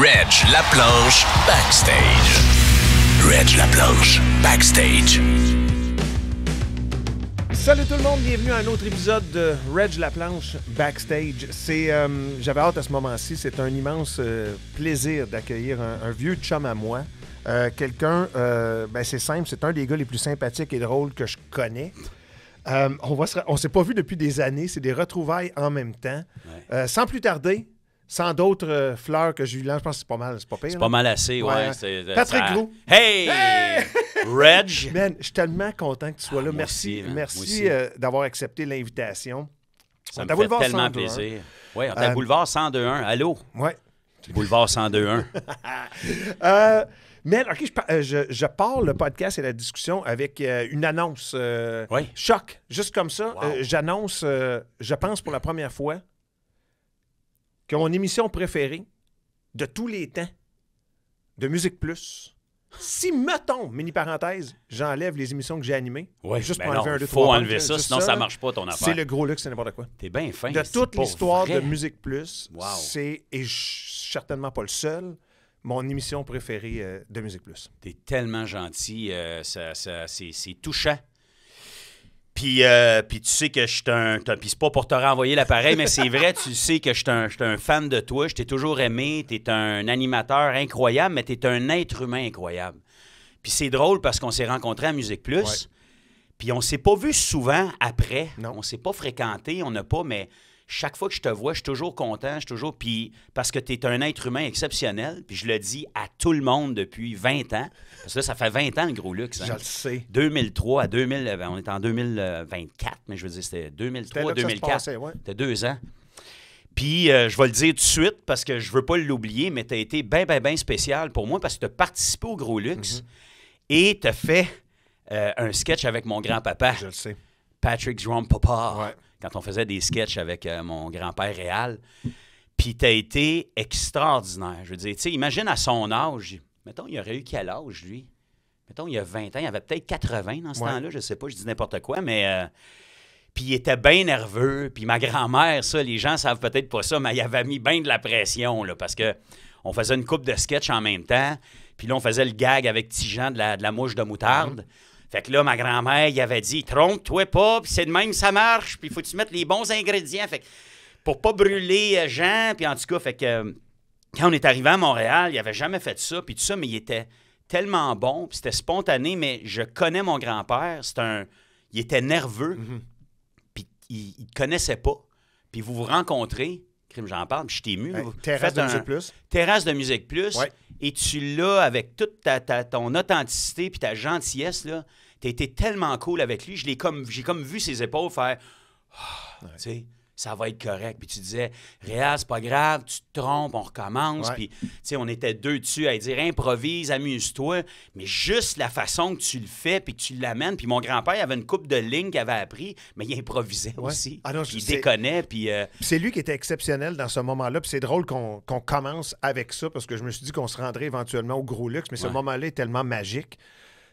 Reg Laplanche Backstage. Reg Laplanche Backstage. Salut tout le monde, bienvenue à un autre épisode de Reg Laplanche Backstage. C'est, euh, j'avais hâte à ce moment-ci, c'est un immense euh, plaisir d'accueillir un, vieux chum à moi. Euh, quelqu'un, ben, c'est simple, c'est un des gars les plus sympathiques et drôles que je connais. on ne s'est pas vu depuis des années. C'est des retrouvailles en même temps. sans plus tarder, sans d'autres euh, fleurs que j'ai eu là, je pense que c'est pas mal, c'est pas pire. C'est pas mal assez, ouais. Euh, Patrick Gros. Hey! Reg! Ben, je suis tellement content que tu sois ah, là. Merci, hein, merci euh, d'avoir accepté l'invitation. Ça me fait tellement plaisir. Oui, on boulevard 102.1. Allô? Oui. Boulevard 102.1. euh, mais OK, je, je, pars le podcast et la discussion avec une annonce. oui. Choc, juste comme ça. j'annonce, je pense pour la première fois, que mon émission préférée de tous les temps de Musique Plus, si, mettons, mini parenthèse, j'enlève les émissions que j'ai animées. juste pour ben enlever un, deux, faut enlever ça, sinon ça ne marche pas ton affaire. C'est le gros luxe, c'est n'importe quoi. T'es bien fin. De toute l'histoire de Musique Plus, c'est, et je suis certainement pas le seul, mon émission préférée euh, de Musique Plus. T'es tellement gentil, euh, ça, c'est touchant puis, euh, puis, tu sais que je suis un. Puis c'est pas pour te renvoyer l'appareil, mais c'est vrai, tu sais que je suis un, fan de toi. Je t'ai toujours aimé. Tu es un animateur incroyable, mais tu es un être humain incroyable. Puis c'est drôle parce qu'on s'est rencontrés à Musique Plus. Puis on s'est pas vu souvent après. Non. On s'est pas fréquenté, on n'a pas, mais chaque fois que je te vois, je suis toujours content, je suis toujours. Puis parce que tu es un être humain exceptionnel, puis je le dis à tout le monde depuis 20 ans. Parce que ça fait 20 ans le gros luxe. Hein. Je le sais. 2003 à 2000, on est en 2024, mais je veux dire, c'était 2003, 2004. C'était deux ans. Puis euh, je vais le dire tout de suite parce que je veux pas l'oublier, mais tu as été bien, bien, bien spécial pour moi parce que tu as participé au gros luxe mhm. et tu as fait euh, un sketch avec mon grand-papa. Je le sais. Patrick Jerome Papa quand on faisait des sketchs avec euh, mon grand-père Réal. Puis t'as été extraordinaire. Je veux dire, tu sais, imagine à son âge, mettons, il aurait eu quel âge, lui? Mettons, il y a 20 ans, il avait peut-être 80 dans ce temps-là, je sais pas, je dis n'importe quoi, mais... Euh, puis il était bien nerveux. Puis ma grand-mère, ça, les gens savent peut-être pas ça, mais il avait mis bien de la pression, là, parce que on faisait une coupe de sketch en même temps. Puis là, on faisait le gag avec Tijan de la, de mouche de moutarde. Mm-hmm. Fait que là, ma grand-mère, il avait dit trompe-toi pas, puis c'est de même, ça marche, puis faut que tu mettes les bons ingrédients. Fait pour pas brûler euh, Jean, puis en tout cas, fait que euh, quand on est arrivé à Montréal, il avait jamais fait ça, puis tout ça, mais il était tellement bon, puis c'était spontané, mais je connais mon grand-père, c'est un... Il était nerveux, mhm. puis il, connaissait pas, puis vous vous rencontrez, crime j'en parle, je suis ému. Ben, terrasse, de musique plus. Terrasse de musique plus et tu l'as avec toute ta, ton authenticité puis ta gentillesse, là. T'as été tellement cool avec lui. Je J'ai comme, j'ai comme vu ses épaules faire... Ah, tu ça va être correct. Puis tu disais, Réal, c'est pas grave, tu te trompes, on recommence. Puis, tu sais, on était deux dessus à dire, improvise, amuse-toi. Mais juste la façon que tu le fais, puis que tu l'amènes. Puis mon grand-père avait une coupe de lignes qu'il avait appris, mais il improvisait aussi. Ah il déconnait. Euh, puis. C'est lui qui était exceptionnel dans ce moment-là. Puis c'est drôle qu'on commence avec ça, parce que je me suis dit qu'on se rendrait éventuellement au gros luxe, mais ce moment-là est tellement magique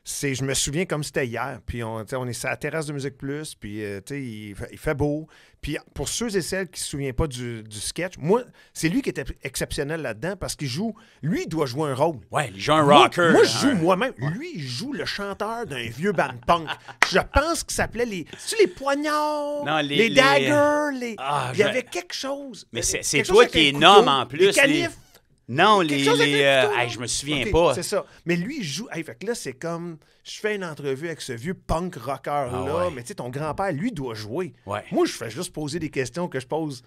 c'est, je me souviens comme c'était hier. Puis on, on est sur la terrasse de Musique Plus, puis euh, tu il, il, fait beau. Puis pour ceux et celles qui ne se souviennent pas du, sketch, moi, c'est lui qui était exceptionnel là-dedans parce qu'il joue. Lui, il doit jouer un rôle. Ouais, il joue un rocker. Moi, je hein. joue moi-même. Lui, joue le chanteur d'un vieux band punk. je pense qu'il s'appelait les. Tu les poignards les, daggers. Ah, il y avait quelque chose. Mais c'est, toi qui es nomme en plus. Les non, les. Euh, je me souviens pas. C'est ça. Mais lui, il joue. fait que là, c'est comme. Je fais une entrevue avec ce vieux punk rocker-là, ah mais tu sais, ton grand-père, lui, doit jouer. Moi, je fais juste poser des questions que je pose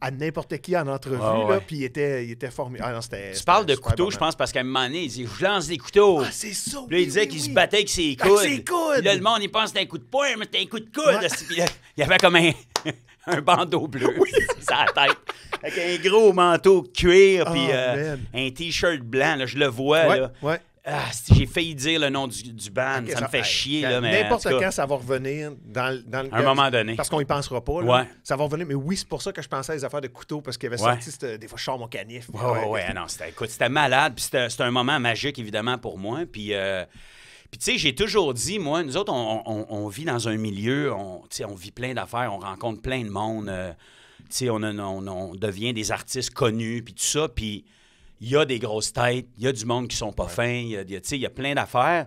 à n'importe qui en entrevue, ah là, puis il était, il était formé. Ah non, c'était. Tu parles de couteaux, je hein. pense, parce qu'à un moment donné, il dit Je lance des couteaux. Ah, c'est ça. Puis là, il disait qu'il se battait avec ses coudes. Avec ses le monde, il pense que c'était un coup de poing, mais c'était un coup de coude. il y avait comme un. un bandeau bleu oui. sa tête. Avec un gros manteau cuir, puis ah, euh, un T-shirt blanc, là, je le vois. là. Ah, j'ai failli dire le nom du, du band, ça me fait chier. Là, mais n'importe quand, ça va revenir dans, dans le. À un moment donné. Parce qu'on y pensera pas. Ça va revenir. Mais oui, c'est pour ça que je pensais à les affaires de couteaux parce qu'il y avait sorti, des fois, je canif. Ouais, ouais, non, c'était, écoute, c'était malade. Puis c'était, un moment magique, évidemment, pour moi. Puis. Euh, puis tu sais, j'ai toujours dit, moi, nous autres, on, vit dans un milieu, on, vit plein d'affaires, on rencontre plein de monde, euh, tu sais, on, on, devient des artistes connus, puis tout ça, puis il y a des grosses têtes, il y a du monde qui sont pas fins, il y a plein d'affaires.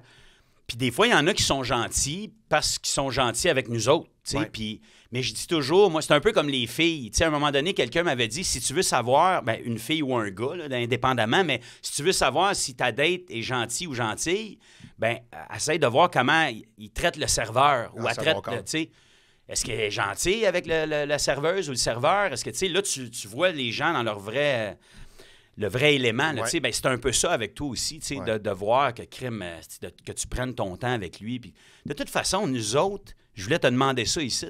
Puis des fois, il y en a qui sont gentils parce qu'ils sont gentils avec nous autres. Puis, mais je dis toujours, moi, c'est un peu comme les filles. sais, à un moment donné, quelqu'un m'avait dit si tu veux savoir, ben, une fille ou un gars, indépendamment, mais si tu veux savoir si ta date est gentille ou gentille, ben, essaye de voir comment il traite le serveur ou ah, elle traite est-ce qu'elle est gentille avec la serveuse ou le serveur? Est-ce que, tu sais, là, tu, tu, vois les gens dans leur vrai, le vrai élément. Ben, c'est un peu ça avec toi aussi, de, de, voir que euh, que tu prennes ton temps avec lui. De toute façon, nous autres, je voulais te demander ça ici.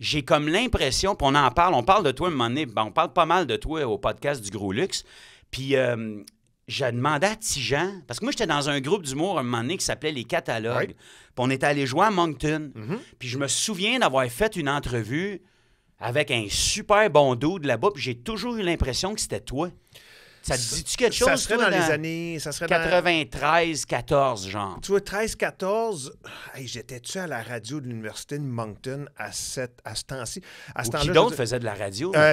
J'ai comme l'impression, puis on en parle, on parle de toi à un moment donné, ben, on parle pas mal de toi au podcast du Gros Luxe. Puis euh, je demandais à Tijan, parce que moi, j'étais dans un groupe d'humour à un moment donné qui s'appelait Les Catalogues. Puis on était allé jouer à Moncton. Mm-hmm. Puis je me souviens d'avoir fait une entrevue avec un super bon dos de là-bas, puis j'ai toujours eu l'impression que c'était toi. Ça te dit-tu quelque chose? Ça serait dans, les années. Ça serait 93, 14, genre. Tu vois, 13, 14, j'étais-tu à la radio de l'Université de Moncton à, cette, à ce temps-ci? À d'autre faisait de la radio? Euh,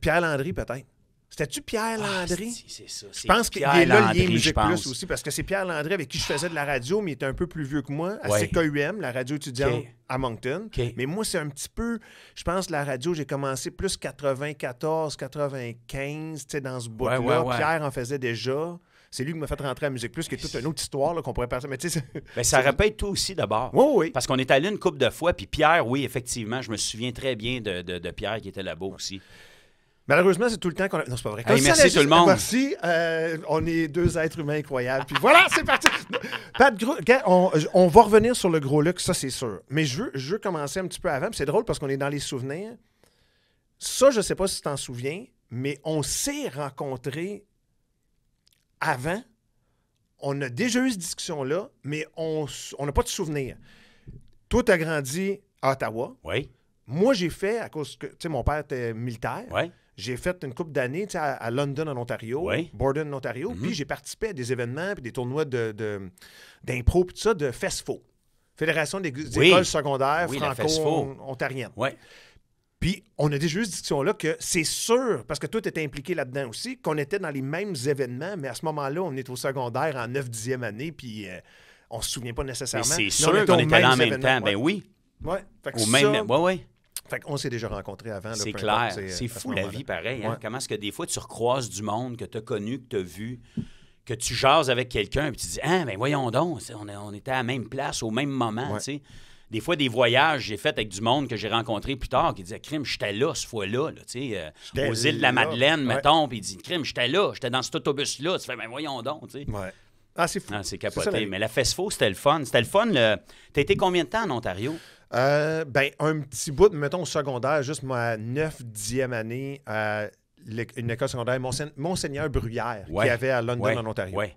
Pierre Landry, peut-être. C'était-tu Pierre ah, Landry? Ah, c'est ça. Je pense qu'il est là lié Musique Plus aussi, parce que c'est Pierre Landry avec qui je faisais de la radio, mais il était un peu plus vieux que moi, à CKUM, la radio étudiante à Moncton. Mais moi, c'est un petit peu, je pense, la radio, j'ai commencé plus 94, 95, tu sais, dans ce bout-là. Pierre en faisait déjà. C'est lui qui m'a fait rentrer à Musique Plus, qui est toute une autre histoire qu'on pourrait parler Mais ben, ça répète tout aussi d'abord. Oui, oui. Parce qu'on est allé une couple de fois, puis Pierre, oui, effectivement, je me souviens très bien de Pierre qui était là-bas aussi. Malheureusement, c'est tout le temps qu'on a. Non, c'est pas vrai. merci tout le monde. Merci. Euh, on est deux êtres humains incroyables. Puis voilà, c'est parti. on, va revenir sur le gros luxe, ça c'est sûr. Mais je veux, commencer un petit peu avant. C'est drôle parce qu'on est dans les souvenirs. Ça, je sais pas si tu t'en souviens, mais on s'est rencontrés avant. On a déjà eu cette discussion-là, mais on n'a pas de souvenirs. Toi, t'as grandi à Ottawa. Oui. Moi, j'ai fait, à cause que, tu sais, mon père était militaire. Oui j'ai fait une coupe d'années à, London, en Ontario, Borden, en Ontario, mhm. puis j'ai participé à des événements, puis des tournois d'impro, de, tout ça, de FESFO, Fédération des, écoles secondaires franco-ontariennes. Puis on a déjà eu cette discussion-là que c'est sûr, parce que tout était impliqué là-dedans aussi, qu'on était dans les mêmes événements, mais à ce moment-là, on est au secondaire en 9-10e année, puis on euh, on se souvient pas nécessairement. C'est sûr qu'on était là en même temps, ben oui. Ouais. ouais. Fait qu'on s'est déjà rencontrés avant. C'est clair. C'est euh, fou la vie, pareil. Hein. Comment est-ce que des fois, tu recroises du monde que tu as connu, que tu as vu, que tu jases avec quelqu'un, puis tu dis, ah, ben voyons donc, on, était à la même place au même moment, tu sais. Des fois, des voyages j'ai fait avec du monde que j'ai rencontré plus tard qui disait Crime, j'étais là ce fois-là, tu sais, euh, aux îles de la Madeleine, mettons, puis il dit Crime, j'étais là, j'étais dans cet autobus-là. Tu fais, ben, voyons donc, tu sais. Ah, c'est fou. Ah, c'est capoté. Mais la FESFO, c'était le fun. C'était le fun. T'as été combien de temps en Ontario? Euh, ben, un petit bout, mettons, secondaire, juste ma 9 e année à une école secondaire, Monseigneur Bruyère, qui avait à London, en Ontario. Ouais.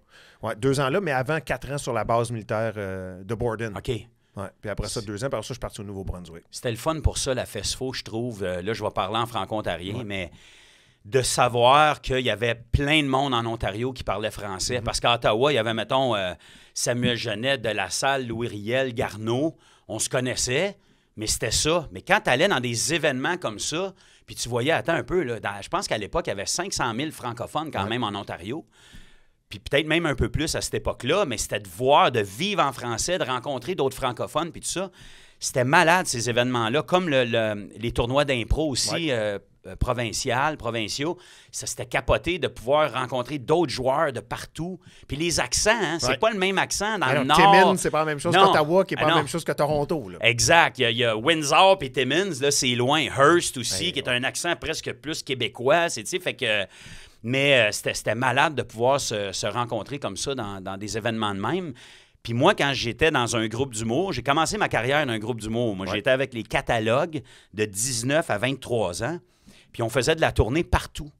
deux ans là, mais avant quatre ans sur la base militaire euh, de Borden. OK. Ouais. Puis après ça, deux ans, par ça, je suis parti au Nouveau-Brunswick. C'était le fun pour ça, la FESFO, je trouve. Euh, là, je vais parler en franco-ontarien, mais de savoir qu'il y avait plein de monde en Ontario qui parlait français. Mm-hmm. Parce qu'à Ottawa, il y avait, mettons, Samuel Genet, de la Salle, Louis Riel, Garneau on se connaissait, mais c'était ça. Mais quand tu allais dans des événements comme ça, puis tu voyais, attends un peu, là, je pense qu'à l'époque, il y avait 500 000 francophones quand même en Ontario. Puis peut-être même un peu plus à cette époque-là, mais c'était de voir, de vivre en français, de rencontrer d'autres francophones, puis tout ça. C'était malade, ces événements-là, comme le, les tournois d'impro aussi, euh, euh, provincial, provinciaux, ça s'était capoté de pouvoir rencontrer d'autres joueurs de partout. Puis les accents, hein, c'est pas le même accent dans le Nord. Timmins, c'est pas la même chose qu'Ottawa, qui est ah pas la même chose que Toronto. Exact. Il y, a, Windsor puis Timmins, c'est loin. Hearst aussi, ben, qui est un accent presque plus québécois. C'est, fait que... Mais euh, c'était malade de pouvoir se, rencontrer comme ça dans, des événements de même. Puis moi, quand j'étais dans un groupe d'humour, j'ai commencé ma carrière dans un groupe d'humour. Moi, j'étais avec les catalogues de 19 à 23 ans. Puis on faisait de la tournée partout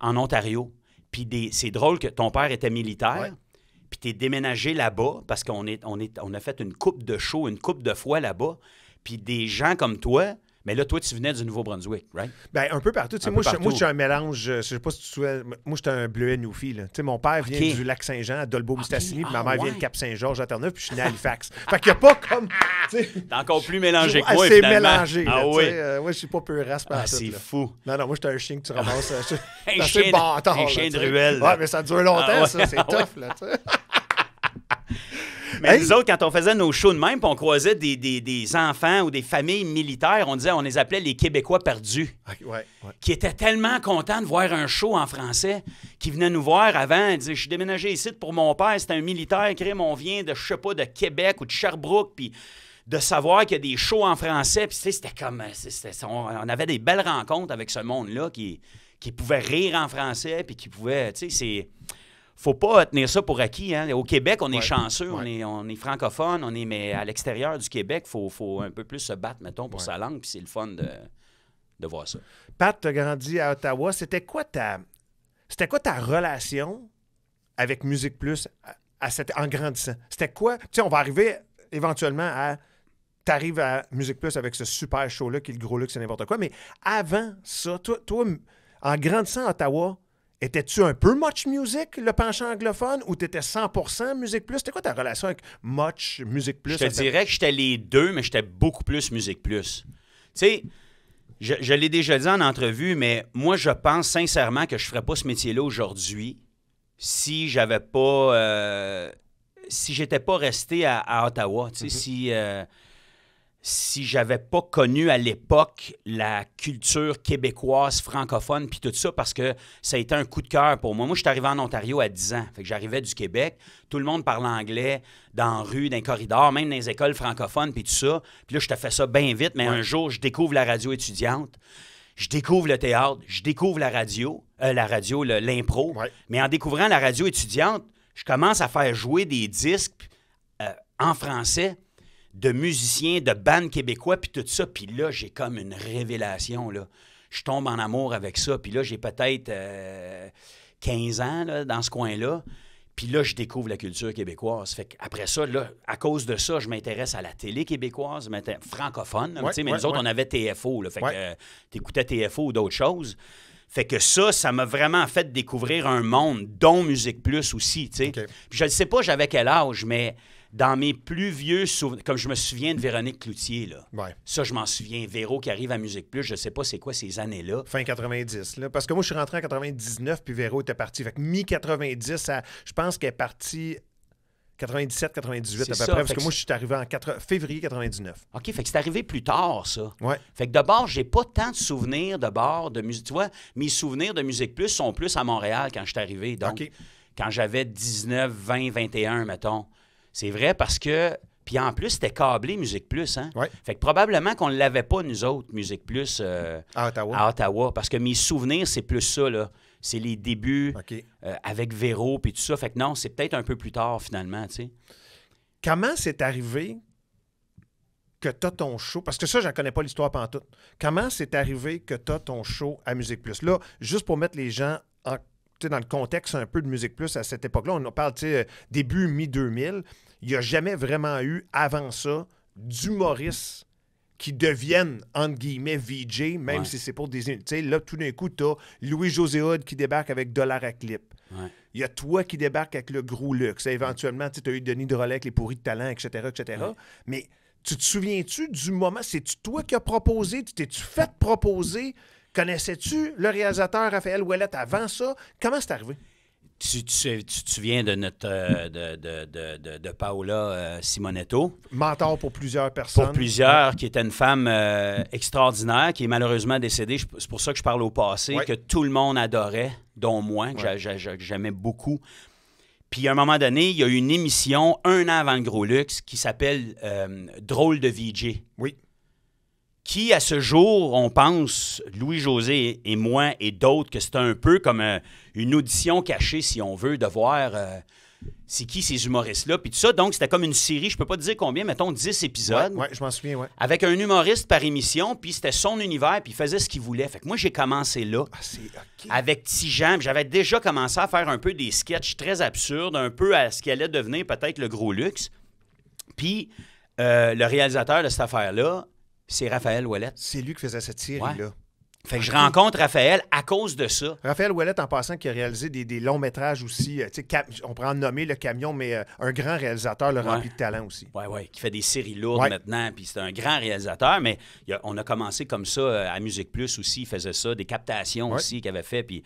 en Ontario. Puis c'est drôle que ton père était militaire. puis Puis t'es déménagé là-bas parce qu'on est, a fait une coupe de show, une coupe de fois là-bas. Puis des gens comme toi, mais là, toi, tu venais du Nouveau-Brunswick, right? Bien, un peu partout. moi, moi, je suis un mélange. Euh, je sais pas si tu te souviens. Moi, j'étais un bleuet Newfie. Là. Mon père vient du lac Saint-Jean à Dolbeau-Mistassini, ah, ma ah, mère vient du Cap-Saint-Georges à Terre-Neuve, puis je suis né à Halifax. fait qu'il n'y a pas comme. T'es encore plus mélangé que moi. C'est mélangé. Ah oui. Euh, moi, je suis pas peu ah, C'est fou. Non, non, moi, j'étais un chien que tu ramasses. Euh, un chien, Un chien de ruelle. Ouais, mais ça dure longtemps, ça. C'est tough, là. Mais nous autres, quand on faisait nos shows de même, on croisait des, enfants ou des familles militaires, on disait, on les appelait les Québécois perdus. Ah, qui étaient tellement contents de voir un show en français, qui venaient nous voir avant, ils disaient, je suis déménagé ici pour mon père, C'était un militaire, crime, on vient de, je sais pas, de Québec ou de Sherbrooke, puis de savoir qu'il y a des shows en français, puis c'était comme, euh, on, avait des belles rencontres avec ce monde-là qui qui pouvait rire en français, puis qui pouvait tu sais, c'est faut pas tenir ça pour acquis. Hein. Au Québec, on est chanceux, On, est, on est francophone, on est, mais à l'extérieur du Québec, il faut, un peu plus se battre, mettons, pour sa langue, puis c'est le fun de, de voir ça. Pat, tu as grandi à Ottawa. C'était quoi ta, c'était quoi ta relation avec Musique Plus à, en grandissant? C'était quoi? Tu sais, on va arriver éventuellement à. Tu arrives à Musique Plus avec ce super show-là qui est le gros luxe, c'est n'importe quoi. Mais avant ça, toi, toi en grandissant à Ottawa, Étais-tu un peu Much Music, le penchant anglophone, ou t'étais 100% Musique Plus? C'était quoi ta relation avec Much music Plus? Je te dirais que j'étais les deux, mais j'étais beaucoup plus Musique Plus. Tu sais, je, l'ai déjà dit en entrevue, mais moi, je pense sincèrement que je ferais pas ce métier-là aujourd'hui si j'avais pas... Euh, si j'étais pas resté à, Ottawa, tu sais, mm-hmm. si... Euh, si j'avais pas connu à l'époque la culture québécoise francophone puis tout ça parce que ça a été un coup de cœur pour moi. Moi, je suis arrivé en Ontario à 10 ans. que j'arrivais du Québec, tout le monde parle anglais dans la rue, dans les corridors, même dans les écoles francophones puis tout ça. Puis là, je te fais ça bien vite, mais un jour, je découvre la radio étudiante. Je découvre le théâtre, je découvre la radio, euh, la radio, l'impro. Mais en découvrant la radio étudiante, je commence à faire jouer des disques euh, en français de musiciens, de bandes québécois, puis tout ça. Puis là, j'ai comme une révélation, là. Je tombe en amour avec ça. Puis là, j'ai peut-être 15 euh, ans là, dans ce coin-là. Puis là, je découvre la culture québécoise. Fait après ça, là, à cause de ça, je m'intéresse à la télé québécoise, francophone. mais nous autres, on avait TFO. Là, fait que euh, t'écoutais TFO ou d'autres choses. Fait que ça, ça m'a vraiment fait découvrir un monde, dont Musique Plus aussi. sais. Puis je ne sais pas j'avais quel âge, mais dans mes plus vieux souvenirs, comme je me souviens de Véronique Cloutier, là. Ça, je m'en souviens. Véro qui arrive à Musique Plus, je sais pas c'est quoi ces années-là. Fin 90, là. Parce que moi, je suis rentré en 99, puis Véro était parti. Fait que mi-90, je pense qu'elle est partie 97, 98 à peu près, parce que, moi, je suis arrivé en février 99. OK, fait que c'est arrivé plus tard, ça. Oui. Fait que de j'ai pas tant de souvenirs de bord de musique. Tu vois, mes souvenirs de Musique Plus sont plus à Montréal quand je suis arrivé. Donc, quand j'avais 19, 20, 21, mettons. C'est vrai parce que. Puis en plus, c'était câblé Musique Plus. Hein? Fait que probablement qu'on ne l'avait pas, nous autres, Musique Plus, euh, à, Ottawa. Parce que mes souvenirs, c'est plus ça. là. C'est les débuts euh, avec Véro puis tout ça. Fait que non, c'est peut-être un peu plus tard, finalement. tu sais. Comment c'est arrivé que tu ton show? Parce que ça, j'en connais pas l'histoire pantoute. Comment c'est arrivé que tu ton show à Musique Plus? Là, juste pour mettre les gens en dans le contexte un peu de Musique Plus à cette époque-là, on parle début mi-2000, il n'y a jamais vraiment eu avant ça d'humoristes qui deviennent, entre guillemets, VJ, même si c'est pour des... Tu sais, là, tout d'un coup, tu as Louis-José Hood qui débarque avec Dollar à Clip. Il y a toi qui débarque avec le gros luxe. Éventuellement, tu as eu Denis Drolet avec les pourris de talent, etc., etc. Mais tu te souviens-tu du moment, c'est-tu toi qui as proposé, tu t'es-tu fait proposer Connaissais-tu le réalisateur Raphaël Ouellette avant ça? Comment c'est arrivé? Tu, tu, tu, te souviens de notre euh, de, Paola euh, Simonetto. Mentor pour plusieurs personnes. Pour plusieurs, qui était une femme euh, extraordinaire, qui est malheureusement décédée. C'est pour ça que je parle au passé, que tout le monde adorait, dont moi, que j'aimais beaucoup. Puis à un moment donné, il y a eu une émission un an avant le Gros Luxe qui s'appelle Drôle de VJ. Oui qui, à ce jour, on pense, Louis-José et moi et d'autres, que c'était un peu comme euh, une audition cachée, si on veut, de voir euh, c'est qui ces humoristes-là, puis tout ça. Donc, c'était comme une série, je peux pas te dire combien, mettons 10 épisodes. Oui, je m'en souviens, oui. Avec un humoriste par émission, puis c'était son univers, puis il faisait ce qu'il voulait. Fait que moi, j'ai commencé là, avec ah, okay. avec Tijan. J'avais déjà commencé à faire un peu des sketchs très absurdes, un peu à ce qui allait devenir peut-être le gros luxe. Puis, euh, le réalisateur de cette affaire-là, c'est Raphaël Ouellette. C'est lui qui faisait cette série-là. Fait que je rencontre Raphaël à cause de ça. Raphaël Ouellette, en passant, qui a réalisé des, longs métrages aussi. Euh, on on en nommer le camion, mais euh, un grand réalisateur le rempli de talent aussi. Oui, oui, qui fait des séries lourdes maintenant. Puis c'est un grand réalisateur, mais on a commencé comme ça euh, à Musique Plus aussi. Il faisait ça, des captations aussi qu'il avait fait. Puis...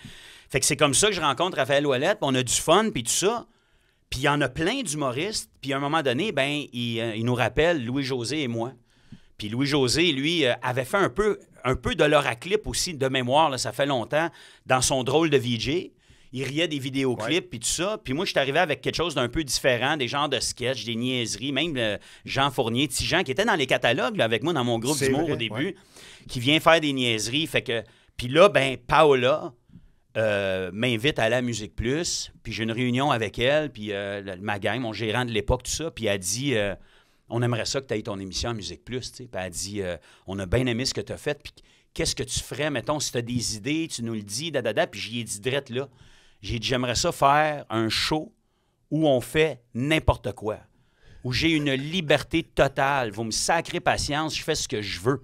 Fait que c'est comme ça que je rencontre Raphaël Ouellette. on a du fun, puis tout ça. Puis il y en a plein d'humoristes. Puis à un moment donné, ben, il nous rappelle Louis-José et moi. Puis Louis-José, lui, euh, avait fait un peu, un peu de l'oraclip aussi, de mémoire, là, ça fait longtemps, dans son drôle de VJ. Il riait des vidéoclips, puis tout ça. Puis moi, je suis arrivé avec quelque chose d'un peu différent, des genres de sketch, des niaiseries, même euh, Jean Fournier, petit qui était dans les catalogues avec moi dans mon groupe d'humour au début, qui vient faire des niaiseries. Fait que... Puis là, ben, Paola, euh, m'invite à la Musique Plus, puis j'ai une réunion avec elle, puis le ma gang, mon gérant de l'époque, tout ça, puis elle dit, on aimerait ça que tu aies ton émission Musique Plus. Puis elle dit euh, On a bien aimé ce que tu as fait. Puis qu'est-ce que tu ferais, mettons, si tu as des idées, tu nous le dis, dadada. Puis j'y ai dit direct là. J'ai dit J'aimerais ça faire un show où on fait n'importe quoi. Où j'ai une liberté totale. Vous me sacrez patience, je fais ce que je veux.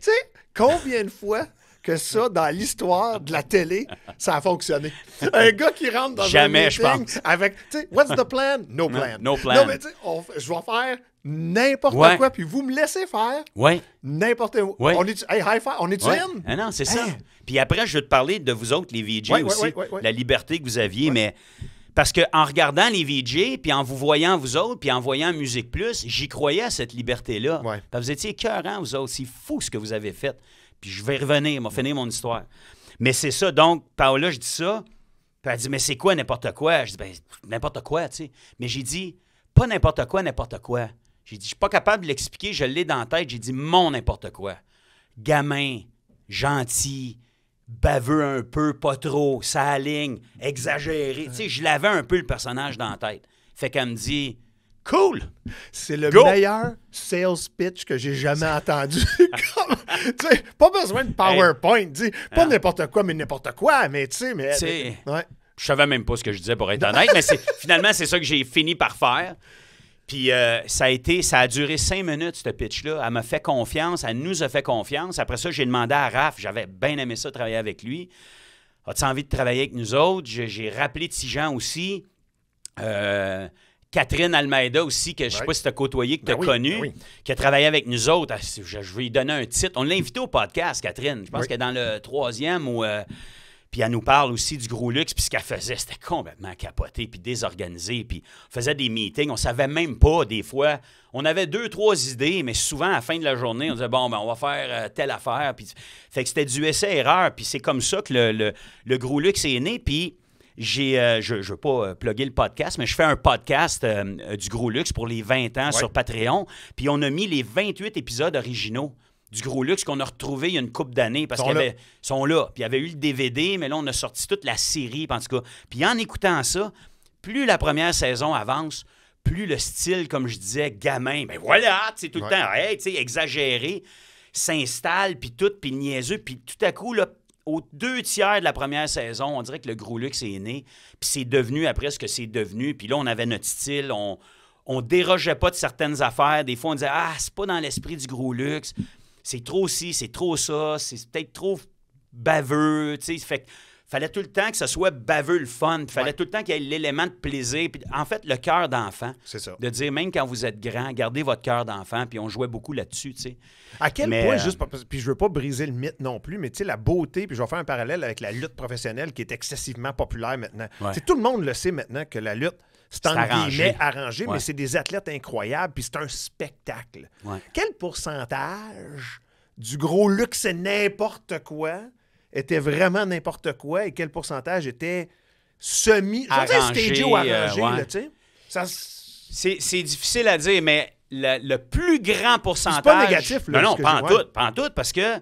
Tu sais, combien de fois que ça, dans l'histoire de la télé, ça a fonctionné. Un gars qui rentre dans Jamais, un meeting je pense. avec, tu sais, what's the plan? No plan. No, plan. Non, mais tu sais, je vais faire n'importe quoi, puis vous me laissez faire ouais. n'importe quoi. On est, hey, high five, on est ah non, c'est ça. Puis après, je vais te parler de vous autres, les VJ aussi, la liberté que vous aviez, mais... Parce qu'en regardant les VJ, puis en vous voyant vous autres, puis en voyant Musique Plus, j'y croyais à cette liberté-là. Vous étiez hein, vous autres. C'est fou ce que vous avez fait je vais revenir, m'a finir mon histoire. Mais c'est ça. Donc, Paola, je dis ça. Puis elle dit, mais c'est quoi n'importe quoi? Je dis, ben, n'importe quoi, tu sais. Mais j'ai dit, pas n'importe quoi, n'importe quoi. J'ai dit, je suis pas capable de l'expliquer, je l'ai dans la tête. J'ai dit, mon n'importe quoi. Gamin, gentil, baveux un peu, pas trop, ça aligne, exagéré. Tu sais, je l'avais un peu le personnage dans la tête. Fait qu'elle me dit, Cool! C'est le meilleur sales pitch que j'ai jamais entendu. pas besoin de PowerPoint. Pas ah. n'importe quoi, mais n'importe quoi. Mais tu sais, mais. Je savais même pas ce que je disais pour être honnête, mais finalement, c'est ça que j'ai fini par faire. Puis euh, ça a été, ça a duré cinq minutes, ce pitch-là. Elle m'a fait confiance, elle nous a fait confiance. Après ça, j'ai demandé à Raph, j'avais bien aimé ça, travailler avec lui. As-tu envie de travailler avec nous autres? J'ai rappelé gens aussi. Euh, Catherine Almeida aussi, que je ne sais pas si tu as côtoyé, que tu as ben connu, ben qui a travaillé avec nous autres. Ah, je, vais lui donner un titre. On l'a invitée au podcast, Catherine. Je pense qu'elle dans le troisième où euh, puis elle nous parle aussi du gros luxe, puis ce qu'elle faisait, c'était complètement capoté, puis désorganisé, puis on faisait des meetings, on ne savait même pas des fois. On avait deux, trois idées, mais souvent, à la fin de la journée, on disait, bon, ben, on va faire euh, telle affaire. Puis... Fait que c'était du essai-erreur, puis c'est comme ça que le, le, gros luxe est né, puis j'ai, euh, je veux pas euh, plugger le podcast, mais je fais un podcast euh, du Gros Luxe pour les 20 ans sur Patreon. Puis on a mis les 28 épisodes originaux du Gros Luxe qu'on a retrouvé il y a une couple d'années parce qu'ils sont là. Puis il y avait eu le DVD, mais là, on a sorti toute la série, Puis en écoutant ça, plus la première saison avance, plus le style, comme je disais, gamin, ben voilà, tu sais, tout le temps, exagéré, s'installe, puis tout, puis niaiseux, puis tout à coup, là, aux deux tiers de la première saison, on dirait que le Gros Luxe est né, puis c'est devenu après ce que c'est devenu. Puis là, on avait notre style, on, on dérogeait pas de certaines affaires. Des fois, on disait Ah, c'est pas dans l'esprit du Gros Luxe, c'est trop ci, c'est trop ça, c'est peut-être trop baveux. Tu sais, fait fallait tout le temps que ce soit baveux le fun. fallait tout le temps qu'il y ait l'élément de plaisir. Puis, en fait, le cœur d'enfant. C'est ça. De dire, même quand vous êtes grand, gardez votre cœur d'enfant. Puis on jouait beaucoup là-dessus, tu sais. À quel point, euh, juste, puis je veux pas briser le mythe non plus, mais tu sais, la beauté, puis je vais faire un parallèle avec la lutte professionnelle qui est excessivement populaire maintenant. Tout le monde le sait maintenant que la lutte, c'est en arrangé, arrangé mais c'est des athlètes incroyables, puis c'est un spectacle. Quel pourcentage du gros luxe, n'importe quoi était vraiment n'importe quoi et quel pourcentage était semi. Arrangé, euh, C'est difficile à dire, mais le, plus grand pourcentage. pas négatif, là. Non, non, pas en, tout, pas en tout, parce que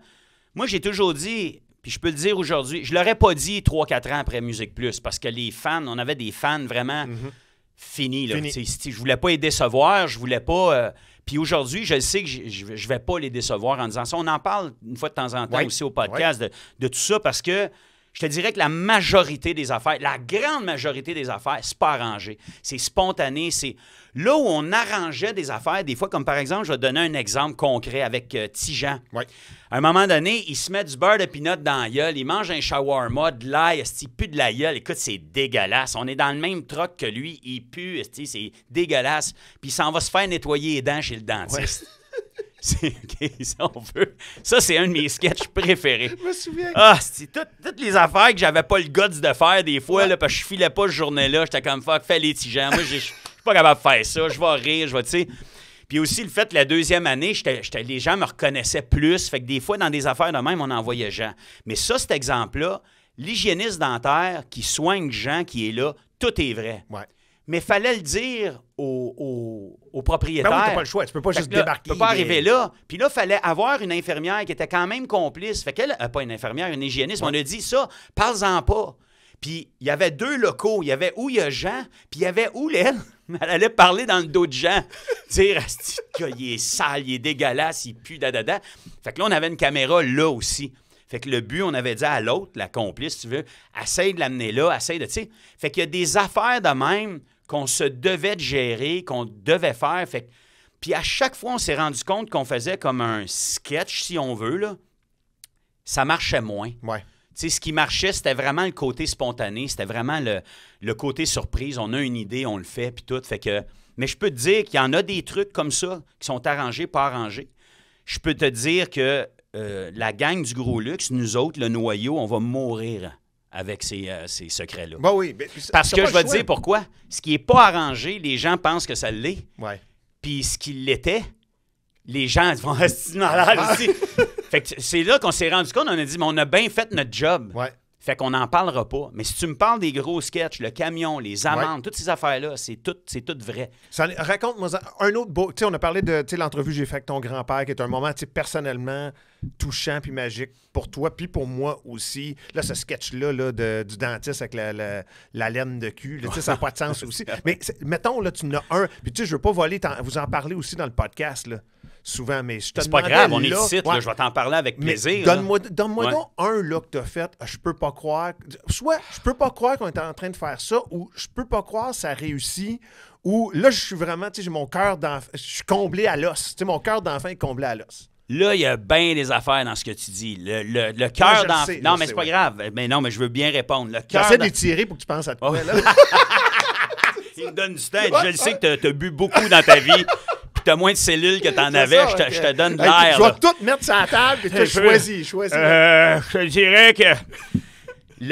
moi, j'ai toujours dit, puis je peux le dire aujourd'hui, je l'aurais pas dit 3-4 ans après Musique Plus, parce que les fans, on avait des fans vraiment mhm. finis, là. Je voulais pas les décevoir, je voulais pas. Euh, puis aujourd'hui, je sais que je ne vais pas les décevoir en disant ça. On en parle une fois de temps en temps aussi au podcast de, tout ça parce que je te dirais que la majorité des affaires, la grande majorité des affaires, c'est pas arrangé. C'est spontané. C'est là où on arrangeait des affaires, des fois, comme par exemple, je vais donner un exemple concret avec euh, Tijan. Ouais. À un moment donné, il se met du beurre de pinot dans la il mange un shawarma, de l'ail, il pue de la Écoute, c'est dégueulasse. On est dans le même troc que lui, il pue, c'est dégueulasse. Puis il s'en va se faire nettoyer les dents chez le dentiste. ça, on veut. Ça, c'est un de mes sketchs préférés. je me souviens. Ah, c'est toutes les affaires que j'avais pas le guts de faire des fois, là, parce que je filais pas ce journée-là. J'étais comme, fuck, fais les tiges. Moi, je suis pas capable de faire ça. Je vais rire, je vais, tu sais. Puis aussi, le fait, que la deuxième année, les gens me reconnaissaient plus. Fait que des fois, dans des affaires de même, on envoyait gens. Mais ça, cet exemple-là, l'hygiéniste dentaire qui soigne gens, qui est là, tout est vrai. Ouais mais fallait le dire au, au, propriétaire. Ben pas le choix, tu peux pas juste débarquer. Tu peux pas arriver là. Puis là, fallait avoir une infirmière qui était quand même complice. Fait qu'elle, euh, pas une infirmière, une hygiéniste, on a dit ça, parle-en pas. Puis il y avait deux locaux. Il y avait où il y a Jean, puis il y avait où l'aile. Elle allait parler dans le dos de Jean. Dire, il est sale, il est dégueulasse, il pue, dadada. Fait que là, on avait une caméra là aussi. Fait que le but, on avait dit à l'autre, la complice, tu veux, essaye de l'amener là, essaye de. Tu sais, fait qu'il y a des affaires de même qu'on se devait de gérer, qu'on devait faire. Fait... Puis à chaque fois, on s'est rendu compte qu'on faisait comme un sketch, si on veut, là. ça marchait moins. Ouais. ce qui marchait, c'était vraiment le côté spontané, c'était vraiment le, côté surprise. On a une idée, on le fait, puis tout. Fait que... Mais je peux te dire qu'il y en a des trucs comme ça qui sont arrangés, pas arrangés. Je peux te dire que euh, la gang du Gros Luxe, nous autres, le noyau, on va mourir avec ces, euh, secrets-là. Bah oui, Parce que je vais te dire pourquoi. Ce qui n'est pas arrangé, les gens pensent que ça l'est. Ouais. Puis ce qui l'était, les gens vont rester dans ah. aussi. fait que c'est là qu'on s'est rendu compte, on a dit, mais on a bien fait notre job. Ouais. Fait qu'on n'en parlera pas. Mais si tu me parles des gros sketchs, le camion, les amendes, toutes ces affaires-là, c'est tout, c'est tout vrai. Raconte-moi un autre beau. Tu sais, on a parlé de l'entrevue que j'ai faite avec ton grand-père, qui est un moment personnellement touchant puis magique pour toi, puis pour moi aussi. Là, ce sketch-là là, du dentiste avec la, laine de cul, sais, ça n'a pas de sens aussi. Mais mettons, là, tu en as un. Puis tu sais, je veux pas voler, vous en parlez aussi dans le podcast. Là souvent, mais je C'est pas grave, on est ici, je vais t'en parler avec plaisir. Donne-moi donne donc un là que tu as fait, je peux pas croire. Soit je peux pas croire qu'on est en train de faire ça, ou je peux pas croire ça réussit, ou là, je suis vraiment, tu sais, j'ai mon cœur d'enfant, je suis comblé à l'os. Tu sais, mon cœur d'enfant est comblé à l'os. Là, il y a bien des affaires dans ce que tu dis. Le, cœur d'enfant. Non, mais c'est pas grave. Mais non, mais je veux bien répondre. Le cœur. d'étirer pour que tu penses à toi. Oh. Là. il me donne du Je le sais que tu as bu beaucoup dans ta vie t'as moins de cellules que t'en avais, je, te, donne l'air. Je vais tout mettre sur la table, puis tu choisis, choisis. Euh, je te dirais que...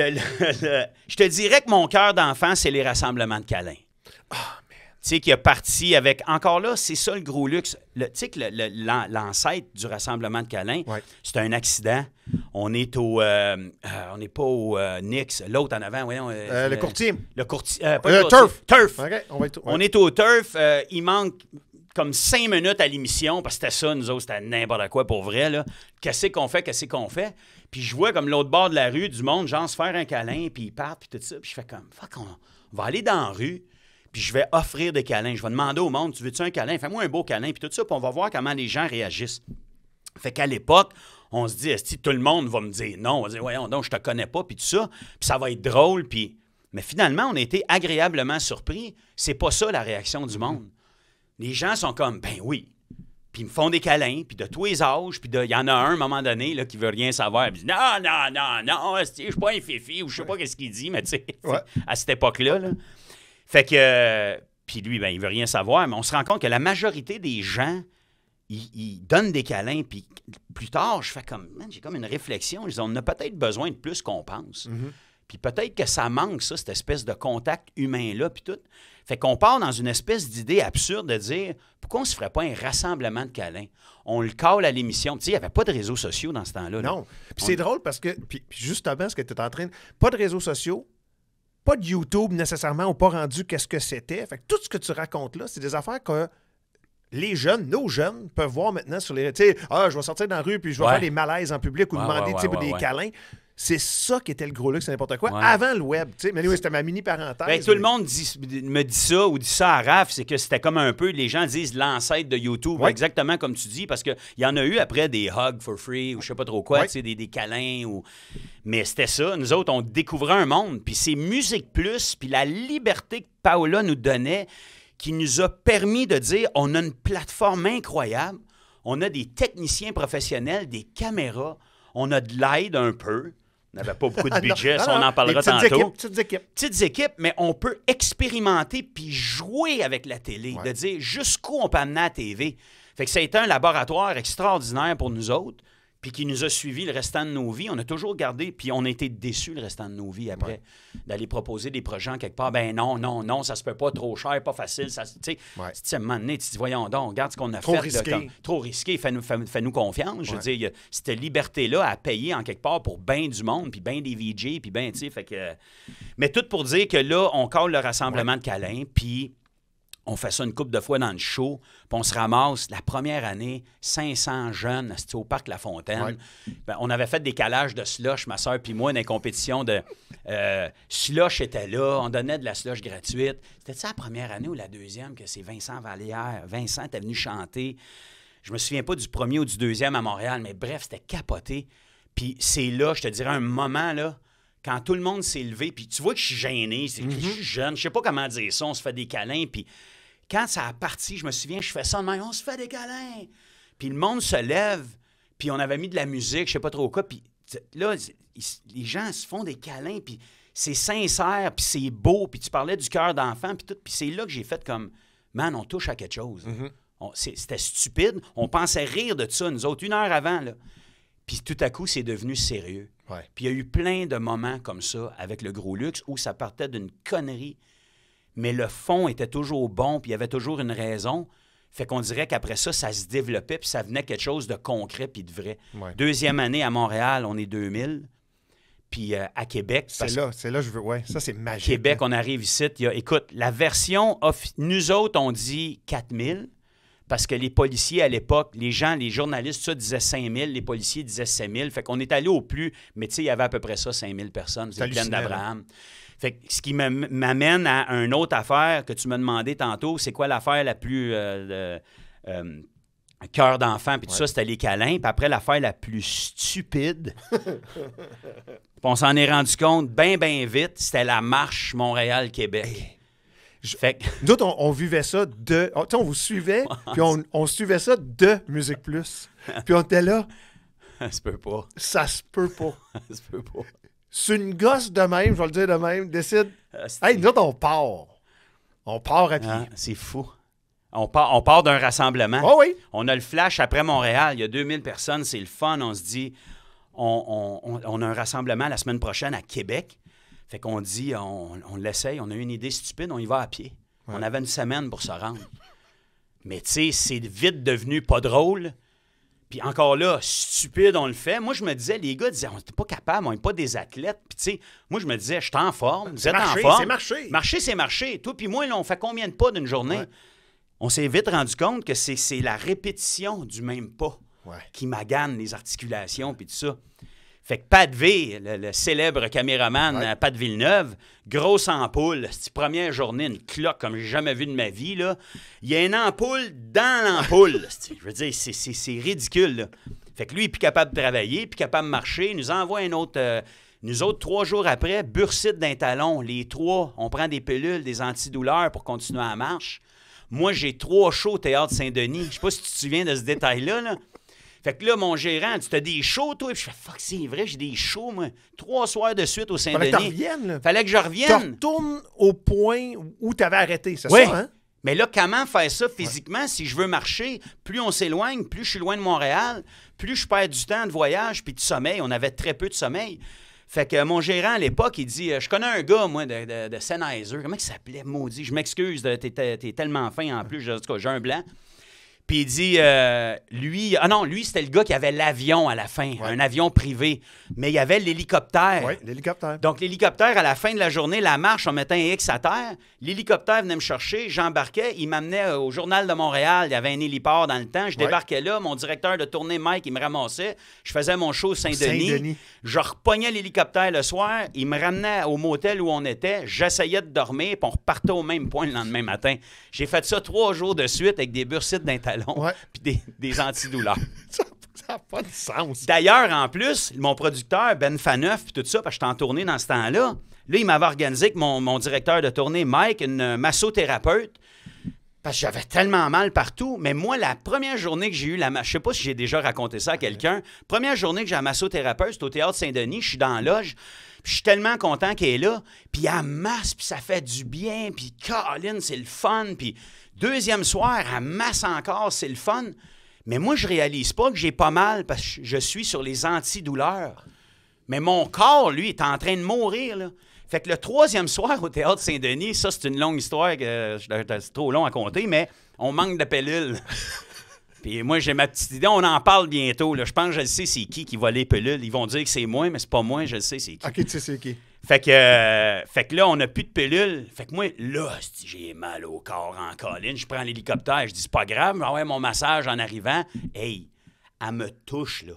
je te dirais que mon cœur d'enfant, c'est les rassemblements de câlins. Ah, merde. tu sais, qui a parti avec. Encore là, c'est ça le gros luxe. Tu sais que l'ancêtre du rassemblement de câlins, c'est un accident. On est au. Euh, euh, on n'est pas au Nix. L'autre en avant, voyons. le courtier. Le courtier. Turf. turf. on, est au turf. il manque comme cinq minutes à l'émission, parce que c'était ça, nous autres, c'était n'importe quoi pour vrai, là. Qu'est-ce qu'on fait, qu'est-ce qu'on fait? Puis je vois comme l'autre bord de la rue, du monde, genre se faire un câlin, puis ils partent, puis tout ça. Puis je fais comme, fuck, on, va aller dans la rue, puis je vais offrir des câlins. Je vais demander au monde, tu veux-tu un câlin? Fais-moi un beau câlin, puis tout ça, puis on va voir comment les gens réagissent. Fait qu'à l'époque, on se dit, tout le monde va me dire non? On va dire, voyons donc, je te connais pas, puis tout ça. Puis ça va être drôle, puis... Mais finalement, on a été agréablement surpris. C'est pas ça la réaction du monde les gens sont comme, ben oui. Puis ils me font des câlins, puis de tous les âges, puis il y en a un, à un moment donné, là, qui veut rien savoir. dit, non, non, non, non, je suis pas un fifi, ou je sais pas ce qu'il dit, mais tu sais, à cette époque-là. Fait que, puis lui, ben, il veut rien savoir, mais on se rend compte que la majorité des gens, ils, donnent des câlins, puis plus tard, je fais comme, j'ai comme une réflexion. Je dis, on a peut-être besoin de plus qu'on pense. Mm-hmm. Puis peut-être que ça manque, ça, cette espèce de contact humain-là, puis tout. Fait qu'on part dans une espèce d'idée absurde de dire pourquoi on se ferait pas un rassemblement de câlins On le colle à l'émission. Tu sais, il n'y avait pas de réseaux sociaux dans ce temps-là. Non. Puis c'est drôle parce que, puis justement, ce que tu es en train. Pas de réseaux sociaux, pas de YouTube nécessairement, ou pas rendu qu'est-ce que c'était. Fait que tout ce que tu racontes là, c'est des affaires que les jeunes, nos jeunes, peuvent voir maintenant sur les. Tu sais, ah, je vais sortir dans la rue puis je vais faire des malaises en public ou demander des câlins. C'est ça qui était le gros luxe, c'est n'importe quoi, avant le web. sais Mais oui, c'était ma mini parenthèse. Ben, tout le monde me dit ça ou dit ça à raf c'est que c'était comme un peu, les gens disent l'ancêtre de YouTube, exactement comme tu dis, parce qu'il y en a eu après des hugs for free ou je sais pas trop quoi, ouais. des, des câlins. ou Mais c'était ça, nous autres, on découvrait un monde. Puis c'est Musique Plus, puis la liberté que Paola nous donnait, qui nous a permis de dire on a une plateforme incroyable, on a des techniciens professionnels, des caméras, on a de l'aide un peu n'avait pas beaucoup de ah, budget, on en parlera tantôt. Équipes, petites équipes. Petites équipes, mais on peut expérimenter puis jouer avec la télé, de dire jusqu'où on peut amener la TV. Fait que ça a un laboratoire extraordinaire pour nous autres puis qui nous a suivis le restant de nos vies. On a toujours gardé, puis on a été déçus le restant de nos vies après d'aller proposer des projets en quelque part. Ben non, non, non, ça se peut pas, trop cher, pas facile. Ça, sais, à un moment donné, tu dis, voyons donc, regarde ce qu'on a trop Risqué. trop risqué. Fais-nous fais, -nous confiance. Je veux dire, cette liberté-là à payer en quelque part pour bien du monde, puis bien des VJ, puis bien, tu sais, fait que... Mais tout pour dire que là, on colle le rassemblement de câlins, puis on fait ça une couple de fois dans le show, puis on se ramasse la première année, 500 jeunes au parc La Fontaine. Ben, on avait fait des calages de slush, ma soeur puis moi, dans les compétitions de euh, slush était là, on donnait de la slush gratuite. C'était ça la première année ou la deuxième que c'est Vincent Vallière, Vincent était venu chanter. Je me souviens pas du premier ou du deuxième à Montréal, mais bref, c'était capoté. Puis c'est là, je te dirais, un moment là, quand tout le monde s'est levé, puis tu vois que je suis gêné, mm-hmm. je suis jeune, je sais pas comment dire ça, on se fait des câlins, puis quand ça a parti, je me souviens, je fais ça on se fait des câlins. Puis le monde se lève, puis on avait mis de la musique, je sais pas trop quoi, puis là, les gens se font des câlins, puis c'est sincère, puis c'est beau, puis tu parlais du cœur d'enfant, puis tout, puis c'est là que j'ai fait comme, man, on touche à quelque chose. Mm-hmm. C'était stupide, on pensait rire de ça, nous autres, une heure avant, là. Puis tout à coup, c'est devenu sérieux. Puis il y a eu plein de moments comme ça avec le gros luxe où ça partait d'une connerie mais le fond était toujours bon, puis il y avait toujours une raison. Fait qu'on dirait qu'après ça, ça se développait, puis ça venait quelque chose de concret, puis de vrai. Deuxième année à Montréal, on est 2000. Puis euh, à Québec. C'est là, c'est là je veux. Ouais, ça, c'est magique. Québec, hein. on arrive ici. Y a, écoute, la version. Nous autres, on dit 4000 parce que les policiers à l'époque, les gens, les journalistes, ça disaient 5000, les policiers disaient 5000. Fait qu'on est allé au plus, mais tu sais, il y avait à peu près ça, 5000 personnes. C'est le d'Abraham. Hein. Fait ce qui m'amène à une autre affaire que tu m'as demandé tantôt, c'est quoi l'affaire la plus euh, euh, cœur d'enfant, puis tout ça, c'était les câlins. Puis après, l'affaire la plus stupide, on s'en est rendu compte bien, bien vite, c'était la marche Montréal-Québec. Fait on, vivait ça de. On, on vous suivait, puis on, on, suivait ça de Musique Plus. puis on était là. Ça se peut pas. Ça se peut pas. ça se peut pas c'est une gosse de même, je vais le dire de même, décide. Ah, hey, nous on part. On part à pied. Hein? c'est fou. On part, on part d'un rassemblement. Oh oui. On a le flash après Montréal. Il y a 2000 personnes. C'est le fun. On se dit, on, a un rassemblement la semaine prochaine à Québec. Fait qu'on dit, on, l'essaye. On a une idée stupide. On y va à pied. On avait une semaine pour se rendre. Mais tu sais, c'est vite devenu pas drôle. Puis encore là, stupide, on le fait. Moi, je me disais, les gars disaient, on n'était pas capable, on n'est pas des athlètes. Puis, tu sais, moi, je me disais, je suis en forme, vous êtes marché, en forme. C'est marché. Marcher, c'est marcher. Toi, puis moi, on fait combien de pas d'une journée? On s'est vite rendu compte que c'est la répétition du même pas qui magane les articulations, puis tout ça. Fait que Pat V, le, célèbre caméraman pas Pat Villeneuve, grosse ampoule, cette première journée, une cloque comme j'ai jamais vu de ma vie, là. Il y a une ampoule dans l'ampoule. Je veux dire, c'est ridicule, Fait que lui, il est plus capable de travailler, plus capable de marcher. Il nous envoie un autre... Euh, nous autres, trois jours après, bursite d'un talon. Les trois, on prend des pilules, des antidouleurs pour continuer à marche. Moi, j'ai trois shows au Théâtre Saint-Denis. Je sais pas si tu te souviens de ce détail-là. Là. Fait que là, mon gérant tu T'as des shows, toi Puis je fais Fuck, c'est vrai, j'ai des chauds moi. Trois soirs de suite au Saint-Denis. Fallait que là. Fallait que je revienne. Tu retournes au point où tu avais arrêté, c'est ça, hein? Mais là, comment faire ça physiquement si je veux marcher? Plus on s'éloigne, plus je suis loin de Montréal, plus je perds du temps de voyage puis de sommeil. On avait très peu de sommeil. Fait que mon gérant à l'époque, il dit euh, Je connais un gars, moi, de, de, Sennheiser. Comment il s'appelait, maudit Je m'excuse, t'es, tellement fin en plus. j'ai un blanc. Puis il dit, euh, lui, ah non, lui, c'était le gars qui avait l'avion à la fin, un avion privé. Mais il y avait l'hélicoptère. Oui, l'hélicoptère. Donc, l'hélicoptère, à la fin de la journée, la marche, on mettait un X à terre. L'hélicoptère venait me chercher, j'embarquais, il m'amenait au Journal de Montréal. Il y avait un héliport dans le temps. Je débarquais là, mon directeur de tournée, Mike, il me ramassait. Je faisais mon show Saint-Denis. je repognais l'hélicoptère le soir, il me ramenait au motel où on était. J'essayais de dormir, puis on repartait au même point le lendemain matin. J'ai fait ça trois jours de suite avec des bursites d'intérêt puis des, antidouleurs. Ça n'a pas de sens. D'ailleurs, en plus, mon producteur, Ben Faneuf, puis tout ça, parce que j'étais en tournée dans ce temps-là, lui, il m'avait organisé avec mon, directeur de tournée, Mike, une euh, massothérapeute, parce que j'avais tellement mal partout. Mais moi, la première journée que j'ai eu la... Je sais pas si j'ai déjà raconté ça à quelqu'un. Première journée que j'ai la massothérapeute, c'est au Théâtre Saint-Denis, je suis dans la loge. Puis je suis tellement content qu'elle est là. Puis elle amasse, puis ça fait du bien. Puis Colin, c'est le fun. Puis Deuxième soir, à masse encore, c'est le fun. Mais moi, je réalise pas que j'ai pas mal parce que je suis sur les antidouleurs. Mais mon corps, lui, est en train de mourir. Fait que le troisième soir au Théâtre Saint-Denis, ça, c'est une longue histoire, que c'est trop long à compter, mais on manque de pelules. Puis moi, j'ai ma petite idée. On en parle bientôt. Je pense que je sais, c'est qui qui va les pelules. Ils vont dire que c'est moi, mais c'est pas moi, je le sais, c'est qui. OK, tu sais, c'est qui. Fait que, euh, fait que là, on n'a plus de pilule. Fait que moi, là, j'ai mal au corps en colline. Je prends l'hélicoptère, je dis, c'est pas grave, ah ouais, mon massage en arrivant. Hey, elle me touche, là.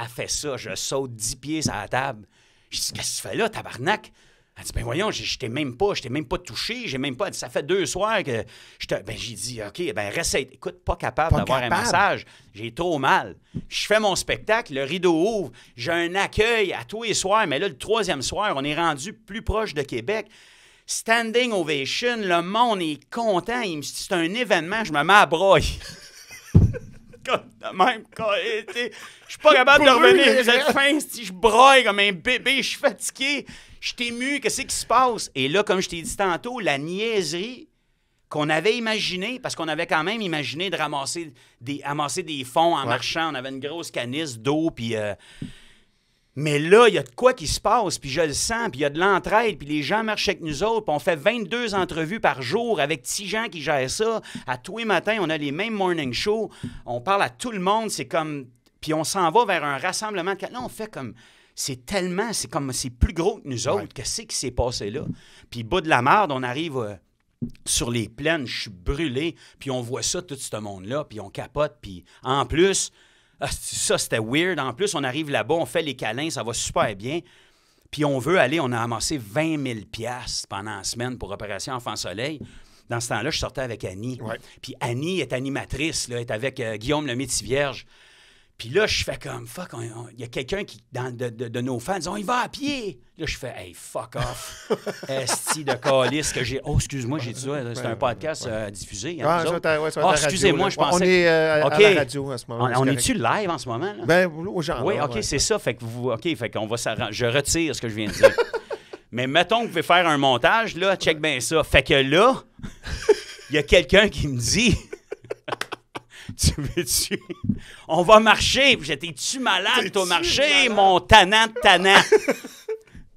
Elle fait ça, je saute dix pieds à la table. Je dis, qu'est-ce que tu fais là, tabarnak? Elle dit, ben voyons, je t'ai même pas, je t'ai même pas touché, j'ai même pas. Ça fait deux soirs que je te. Ben j'ai dit, OK, ben reste. Écoute, pas capable d'avoir un massage. J'ai trop mal. Je fais mon spectacle, le rideau ouvre, j'ai un accueil à tous les soirs, mais là, le troisième soir, on est rendu plus proche de Québec. Standing ovation, le monde est content. C'est un événement, je me mets à broyer. de même. Je suis pas capable de revenir. Hein. Vous êtes si je broye comme un bébé, je suis fatigué, je suis ému, qu'est-ce qui se passe? Et là, comme je t'ai dit tantôt, la niaiserie qu'on avait imaginé, parce qu'on avait quand même imaginé de ramasser des, amasser des fonds en marchant. On avait une grosse canisse d'eau, puis euh, mais là, il y a de quoi qui se passe, puis je le sens, puis il y a de l'entraide, puis les gens marchent avec nous autres, puis on fait 22 entrevues par jour avec six gens qui gèrent ça. À tous les matins, on a les mêmes morning shows, on parle à tout le monde, c'est comme... Puis on s'en va vers un rassemblement de... Là, on fait comme... C'est tellement... C'est comme... C'est plus gros que nous autres. Qu'est-ce qui s'est passé là? Puis bout de la merde on arrive... Euh, sur les plaines, je suis brûlé, puis on voit ça, tout ce monde-là, puis on capote, puis en plus, ah, ça, c'était weird. En plus, on arrive là-bas, on fait les câlins, ça va super bien. Puis on veut aller, on a amassé 20 000 pendant la semaine pour Opération Enfant Soleil. Dans ce temps-là, je sortais avec Annie. Puis Annie est animatrice, là, est avec euh, Guillaume le Métis Vierge. Puis là, je fais comme, fuck, il y a quelqu'un qui, dans, de, de, de, nos fans, on Il va à pied. Là, je fais, hey, fuck off. Esti de calice que j'ai. Oh, excuse-moi, j'ai dit ça. C'est un podcast ouais. euh, diffusé. Hein, ah, excusez-moi, je pensais. On est euh, à la radio en ce moment. On, est-tu live en ce moment? Ben, au Oui, OK, c'est ça. Fait que vous, OK, fait qu'on va s'arranger. Je retire ce que je viens de dire. Mais mettons que vous pouvez faire un montage, là, check bien ça. Fait que là, il y a quelqu'un qui me dit tu veux On va marcher. J'étais-tu malade, au marché, mon tanant-tanant? de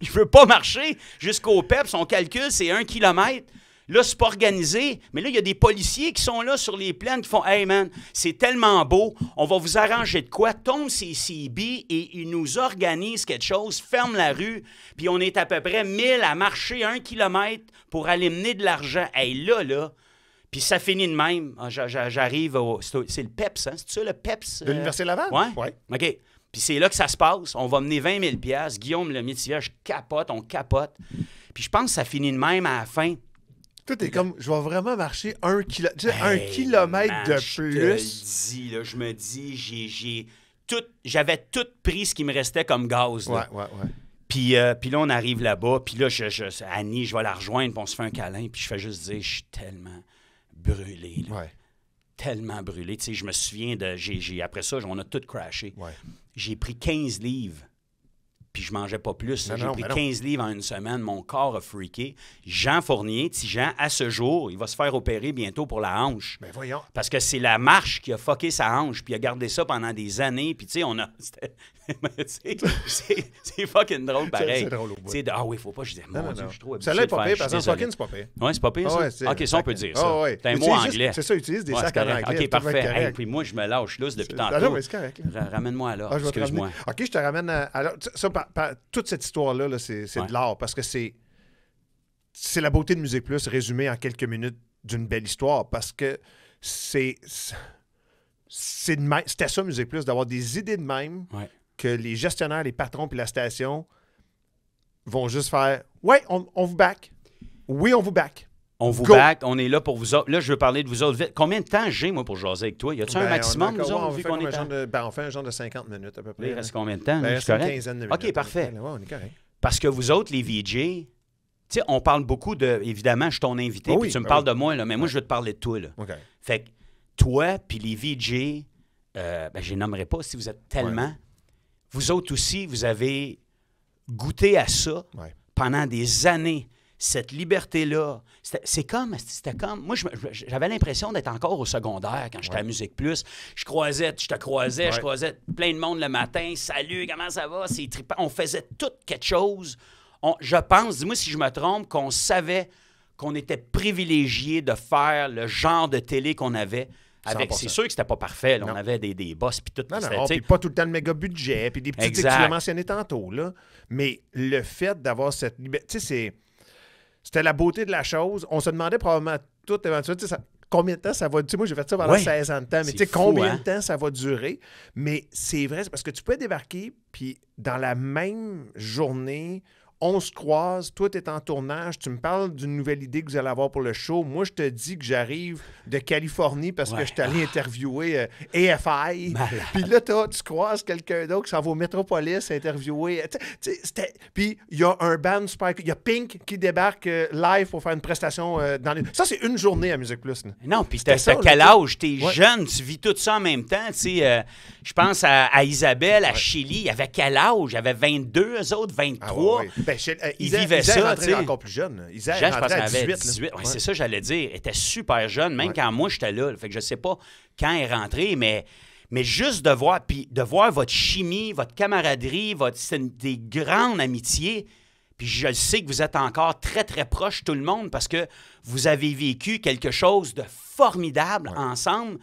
Il Je veut pas marcher jusqu'au PEP. Son calcul, c'est un kilomètre. Là, c'est pas organisé, mais là, il y a des policiers qui sont là sur les plaines qui font Hey man, c'est tellement beau, on va vous arranger de quoi. Tombe ces CB et ils nous organisent quelque chose, ferme la rue, puis on est à peu près 1000 à marcher un kilomètre pour aller mener de l'argent. Hey là, là, puis ça finit de même. Ah, j'arrive au. C'est le PEPS, hein? C'est ça le PEPS? De l'Université euh, Laval? Oui. Ouais. OK. Puis c'est là que ça se passe. On va mener 20 000 Guillaume le métier, je capote, on capote. Puis je pense que ça finit de même à la fin. Tout est comme, je vais vraiment marcher un, kilo, un kilomètre de plus. Je, te dis, là, je me dis, j'ai, tout, j'avais tout pris ce qui me restait comme gaz. Là. Ouais, ouais, ouais. Puis, euh, puis là, on arrive là-bas. Puis là, Annie, je vais la rejoindre, puis on se fait un câlin. Puis je fais juste dire, je suis tellement brûlé. Tellement brûlé. Tu je me souviens de. j'ai après ça, on a tout crashé. J'ai pris 15 livres puis je mangeais pas plus. J'ai pris 15 livres en une semaine. Mon corps a freaké. Jean Fournier, petit à ce jour, il va se faire opérer bientôt pour la hanche. Mais ben voyons. Parce que c'est la marche qui a fucké sa hanche, puis il a gardé ça pendant des années. Puis tu sais, on a... c'est fucking drôle, pareil. C'est drôle au bout. ah oui, faut pas. Je disais, mon Dieu, je trouve Ça pas pire. parce que fucking, c'est pas pire. Oui, c'est pas pire. OK, ça, on peut dire ça. Oh, ouais. un mot anglais. C'est ça, utilise des sacs à OK, parfait. puis moi, je me lâche là depuis tantôt. Ah ramène-moi à ah, excuse-moi. OK, je te ramène à toute cette histoire-là, c'est de l'art parce que c'est c'est la beauté de Musique Plus résumée en quelques minutes d'une belle histoire parce que c'est c'était ça Musique Plus d'avoir des idées de même que les gestionnaires, les patrons puis la station vont juste faire ouais on vous back oui on vous back on vous back, on est là pour vous autres. Là, je veux parler de vous autres. Combien de temps j'ai, moi, pour jaser avec toi? Y a-tu un ben, maximum, nous autres, est de, ben, On fait un genre de 50 minutes, à peu près. Il reste combien de temps? Ben, une quinzaine de minutes. OK, parfait. Parce que vous autres, les VJ, tu on parle beaucoup de. Évidemment, je suis ton invité, oh puis tu me parles de moi, là, mais moi, je veux te parler de toi. Là. Fait que toi, puis les VJ, euh, ben, je les nommerai pas si vous êtes tellement. Vous autres aussi, vous avez goûté à ça pendant des années. Cette liberté-là, c'est comme, c'était comme. Moi, j'avais l'impression d'être encore au secondaire quand j'étais à Musique Plus. Je croisais, je te croisais, je croisais plein de monde le matin. Salut, comment ça va? C'est On faisait toutes quelque chose. je pense, dis-moi si je me trompe, qu'on savait qu'on était privilégié de faire le genre de télé qu'on avait. Avec, c'est sûr que c'était pas parfait. on avait des, des boss puis tout. Non, non, puis pas tout le temps le méga budget, puis des petites que tu l'as mentionné tantôt. Là. Mais le fait d'avoir cette tu sais, c'est c'était la beauté de la chose. On se demandait probablement tout éventuellement. combien de temps ça va. durer. moi, j'ai fait ça pendant 16 ans de temps, mais tu sais, combien hein? de temps ça va durer. Mais c'est vrai, c'est parce que tu peux débarquer, puis dans la même journée, on se croise, toi, tu es en tournage, tu me parles d'une nouvelle idée que vous allez avoir pour le show. Moi, je te dis que j'arrive de Californie parce que je suis allé ah. interviewer euh, AFI. Puis là, tu croises quelqu'un d'autre qui s'en va au Metropolis interviewer. Puis il y a un band Il y a Pink qui débarque euh, live pour faire une prestation euh, dans Ça, c'est une journée à Musique Plus. Non, puis t'as quel âge? T'es jeune, tu vis tout ça en même temps. je pense à, Isabelle, à Chili. Il avait quel âge? Il avait 22, eux autres, 23. Ben, euh, il vivait encore plus jeune. Ils à 18. 18 C'est ça, j'allais dire. Il était super jeune, même quand moi, j'étais là. Fait que je sais pas quand il est rentré, mais, mais juste de voir, puis de voir votre chimie, votre camaraderie, votre, c'est des grandes amitiés. Puis je sais que vous êtes encore très, très proches, tout le monde, parce que vous avez vécu quelque chose de formidable ensemble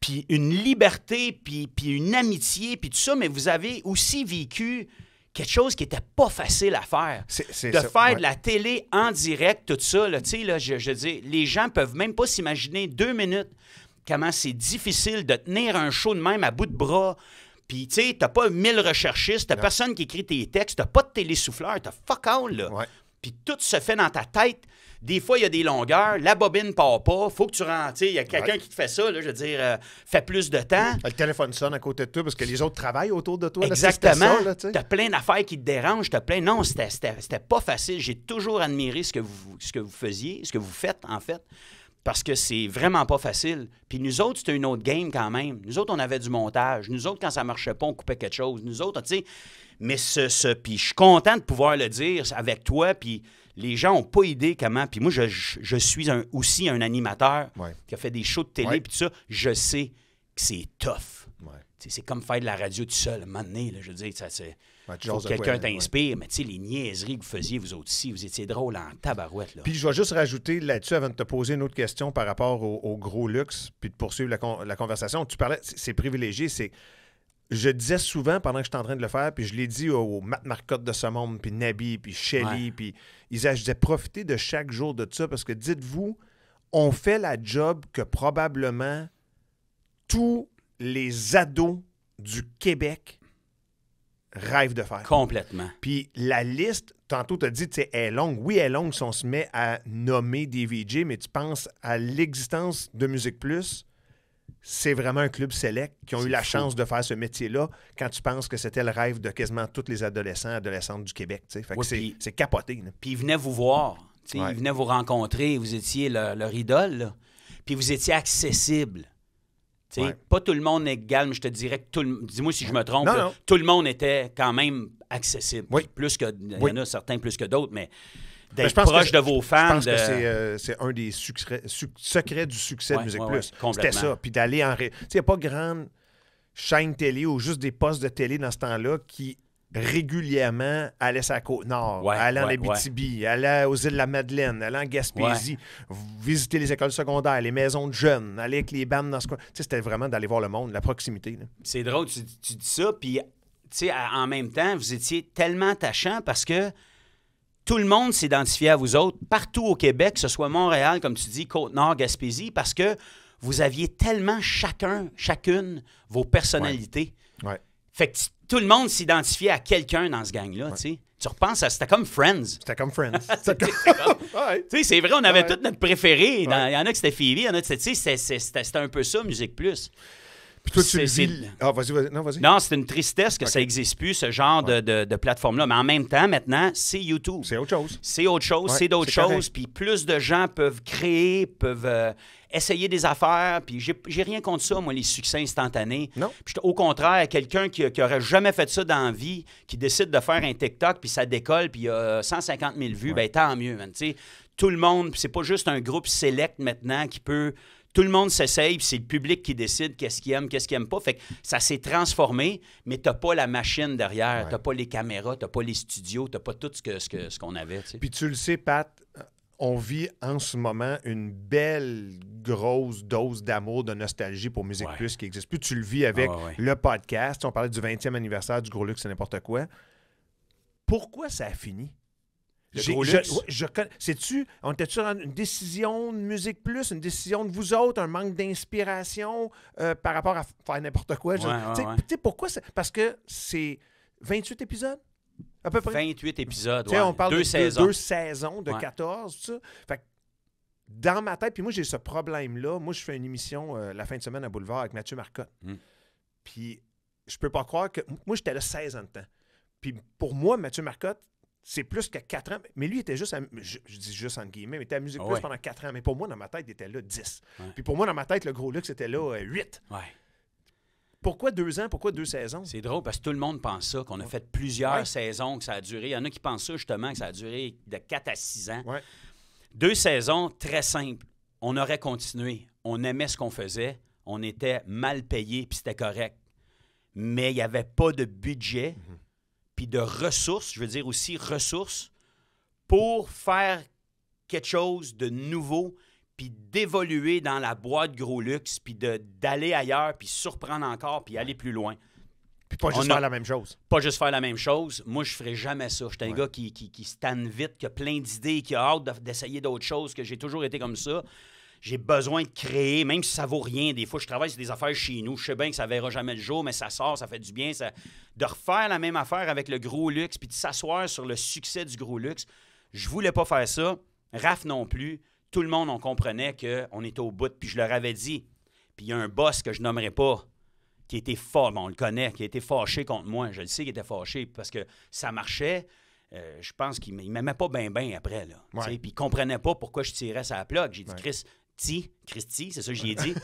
puis une liberté, puis, puis une amitié, puis tout ça, mais vous avez aussi vécu quelque chose qui n'était pas facile à faire. de faire de la télé en direct, tout ça, là, là, je, dis, les gens peuvent même pas s'imaginer deux minutes comment c'est difficile de tenir un show de même à bout de bras. Puis, tu sais, t'as pas mille recherchistes, t'as personne qui écrit tes textes, t'as pas de télésouffleur, t'as fuck all, là. Puis tout se fait dans ta tête des fois, il y a des longueurs, la bobine part pas, faut que tu rentres. Il y a quelqu'un qui te fait ça, je veux dire, euh, fait fais plus de temps. Ah, le téléphone sonne à côté de toi parce que les autres travaillent autour de toi. Exactement. Tu as plein d'affaires qui te dérangent, tu plein. Non, c'était pas facile. J'ai toujours admiré ce que, vous, ce que vous faisiez, ce que vous faites, en fait parce que c'est vraiment pas facile. Puis nous autres, c'était une autre game quand même. Nous autres, on avait du montage. Nous autres, quand ça marchait pas, on coupait quelque chose. Nous autres, tu sais. Mais ce, ce puis je suis content de pouvoir le dire avec toi. Puis les gens n'ont pas idée comment. Puis moi, je, suis aussi un animateur qui a fait des shows de télé, puis tout ça. Je sais que c'est tough. C'est comme faire de la radio tout seul, à je veux dire, ça, c'est. quelqu'un t'inspire, mais tu sais, les niaiseries que vous faisiez, vous autres vous étiez drôles en tabarouette. Puis je vais juste rajouter là-dessus, avant de te poser une autre question par rapport au, gros luxe, puis de poursuivre la, la conversation. Tu parlais, c'est privilégié, c'est je disais souvent pendant que j'étais en train de le faire, puis je l'ai dit aux Matt Marcotte de ce monde, puis Nabi, puis Shelly, puis je disais profitez de chaque jour de ça parce que dites-vous, on fait la job que probablement tous les ados du Québec rêvent de faire. Complètement. Puis la liste, tantôt, tu as dit, elle est longue. Oui, elle est longue si on se met à nommer des VJ, mais tu penses à l'existence de Musique Plus c'est vraiment un club sélect qui ont eu la chance de faire ce métier-là quand tu penses que c'était le rêve de quasiment tous les adolescents adolescentes du Québec. que c'est capoté. Puis ils venaient vous voir, ils venaient vous rencontrer, vous étiez leur, idole, puis vous étiez accessible. Pas tout le monde est égal, mais je te dirais que tout le dis-moi si je me trompe, tout le monde était quand même accessible. Plus que, il y en a certains plus que d'autres, mais d'être proche de vos fans. Je pense que euh, c'est un des secrets du succès de Musique Plus. C'était ça. Puis d'aller en. Tu il n'y a pas grande chaîne télé ou juste des postes de télé dans ce temps-là qui régulièrement allait à la Côte-Nord, allaient en Abitibi, aux îles de la Madeleine, allaient en Gaspésie, visiter les écoles secondaires, les maisons de jeunes, aller avec les bandes dans ce coin. c'était vraiment d'aller voir le monde, la proximité. C'est drôle, tu, dis ça, puis en même temps, vous étiez tellement attachant parce que tout le monde s'identifiait à vous autres partout au Québec, que ce soit Montréal, comme tu dis, Côte-Nord, Gaspésie, parce que vous aviez tellement chacun, chacune, vos personnalités. Ouais. Fait que tout le monde s'identifiait à quelqu'un dans ce gang-là, tu sais. Tu repenses à. C'était comme Friends. C'était comme Friends. c'est vrai, on avait tous notre préféré. Il y en a qui c'était Phoebe, il y en a qui c'était. c'était un peu ça, Musique Plus. Non, c'est une tristesse que ça n'existe plus, ce genre de, plateforme-là. Mais en même temps, maintenant, c'est YouTube. C'est autre chose. C'est autre chose, c'est d'autres choses. Puis plus de gens peuvent créer, peuvent euh, essayer des affaires. Puis j'ai rien contre ça, moi, les succès instantanés. au contraire, quelqu'un qui, qui aurait jamais fait ça dans la vie, qui décide de faire un TikTok, puis ça décolle, puis il y a 150 000 vues, ben tant mieux, man. tout le monde, c'est pas juste un groupe select maintenant qui peut tout le monde s'essaye, puis c'est le public qui décide qu'est-ce qu'il aime, qu'est-ce qu'il aime pas. Fait que ça s'est transformé, mais t'as pas la machine derrière, t'as pas les caméras, t'as pas les studios, t'as pas tout ce qu'on que, ce qu'on avait. Puis tu le sais, Pat, euh, on vit en ce moment une belle grosse dose d'amour, de nostalgie pour Musique Plus qui existe plus. Tu le vis avec ah le podcast. On parlait du 20e anniversaire du Gros Luxe, c'est n'importe quoi. Pourquoi ça a fini? Je, Sais-tu, on était sur une décision de Musique Plus, une décision de vous autres, un manque d'inspiration euh, par rapport à faire n'importe quoi? tu sais pourquoi? Parce que c'est 28 épisodes? À peu près. 28 épisodes, On parle de, saisons. De, deux saisons de 14, ça. Fait dans ma tête, puis moi, j'ai ce problème-là. Moi, je fais une émission euh, la fin de semaine à Boulevard avec Mathieu Marcotte. Hum. Puis je peux pas croire que... Moi, j'étais là 16 ans de temps. Puis pour moi, Mathieu Marcotte, c'est plus que quatre ans. Mais lui, il était juste, à, je, dis juste entre guillemets, mais il était à Musique Plus pendant quatre ans. Mais pour moi, dans ma tête, il était là dix. Puis pour moi, dans ma tête, le gros luxe était là euh, huit. Pourquoi deux ans? Pourquoi deux saisons? C'est drôle parce que tout le monde pense ça, qu'on a fait plusieurs saisons, que ça a duré. Il y en a qui pensent ça justement, que ça a duré de quatre à six ans. Deux saisons, très simples. On aurait continué. On aimait ce qu'on faisait. On était mal payé, puis c'était correct. Mais il n'y avait pas de budget puis de ressources, je veux dire aussi ressources, pour faire quelque chose de nouveau, puis d'évoluer dans la boîte gros luxe, puis d'aller ailleurs, puis surprendre encore, puis aller plus loin. Puis pas juste faire la même chose. Pas juste faire la même chose. Moi, je ferais jamais ça. Je suis un gars qui, qui, qui vite, qui a plein d'idées, qui a hâte d'essayer d'autres choses, que j'ai toujours été comme ça j'ai besoin de créer, même si ça vaut rien. Des fois, je travaille sur des affaires chez nous. Je sais bien que ça verra jamais le jour, mais ça sort, ça fait du bien. Ça... De refaire la même affaire avec le gros luxe, puis de s'asseoir sur le succès du gros luxe. Je voulais pas faire ça. Raph non plus. Tout le monde, on comprenait qu'on était au bout. Puis je leur avais dit. Puis il y a un boss que je nommerai pas, qui était fort, on le connaît, qui était fâché contre moi. Je le sais qu'il était fâché parce que ça marchait. Euh, je pense qu'il m'aimait pas bien, bien après. Là, Puis il ne comprenait pas pourquoi je tirais sa plaque. J'ai dit, Chris, Christy, Christy, c'est ça que j'y ai dit.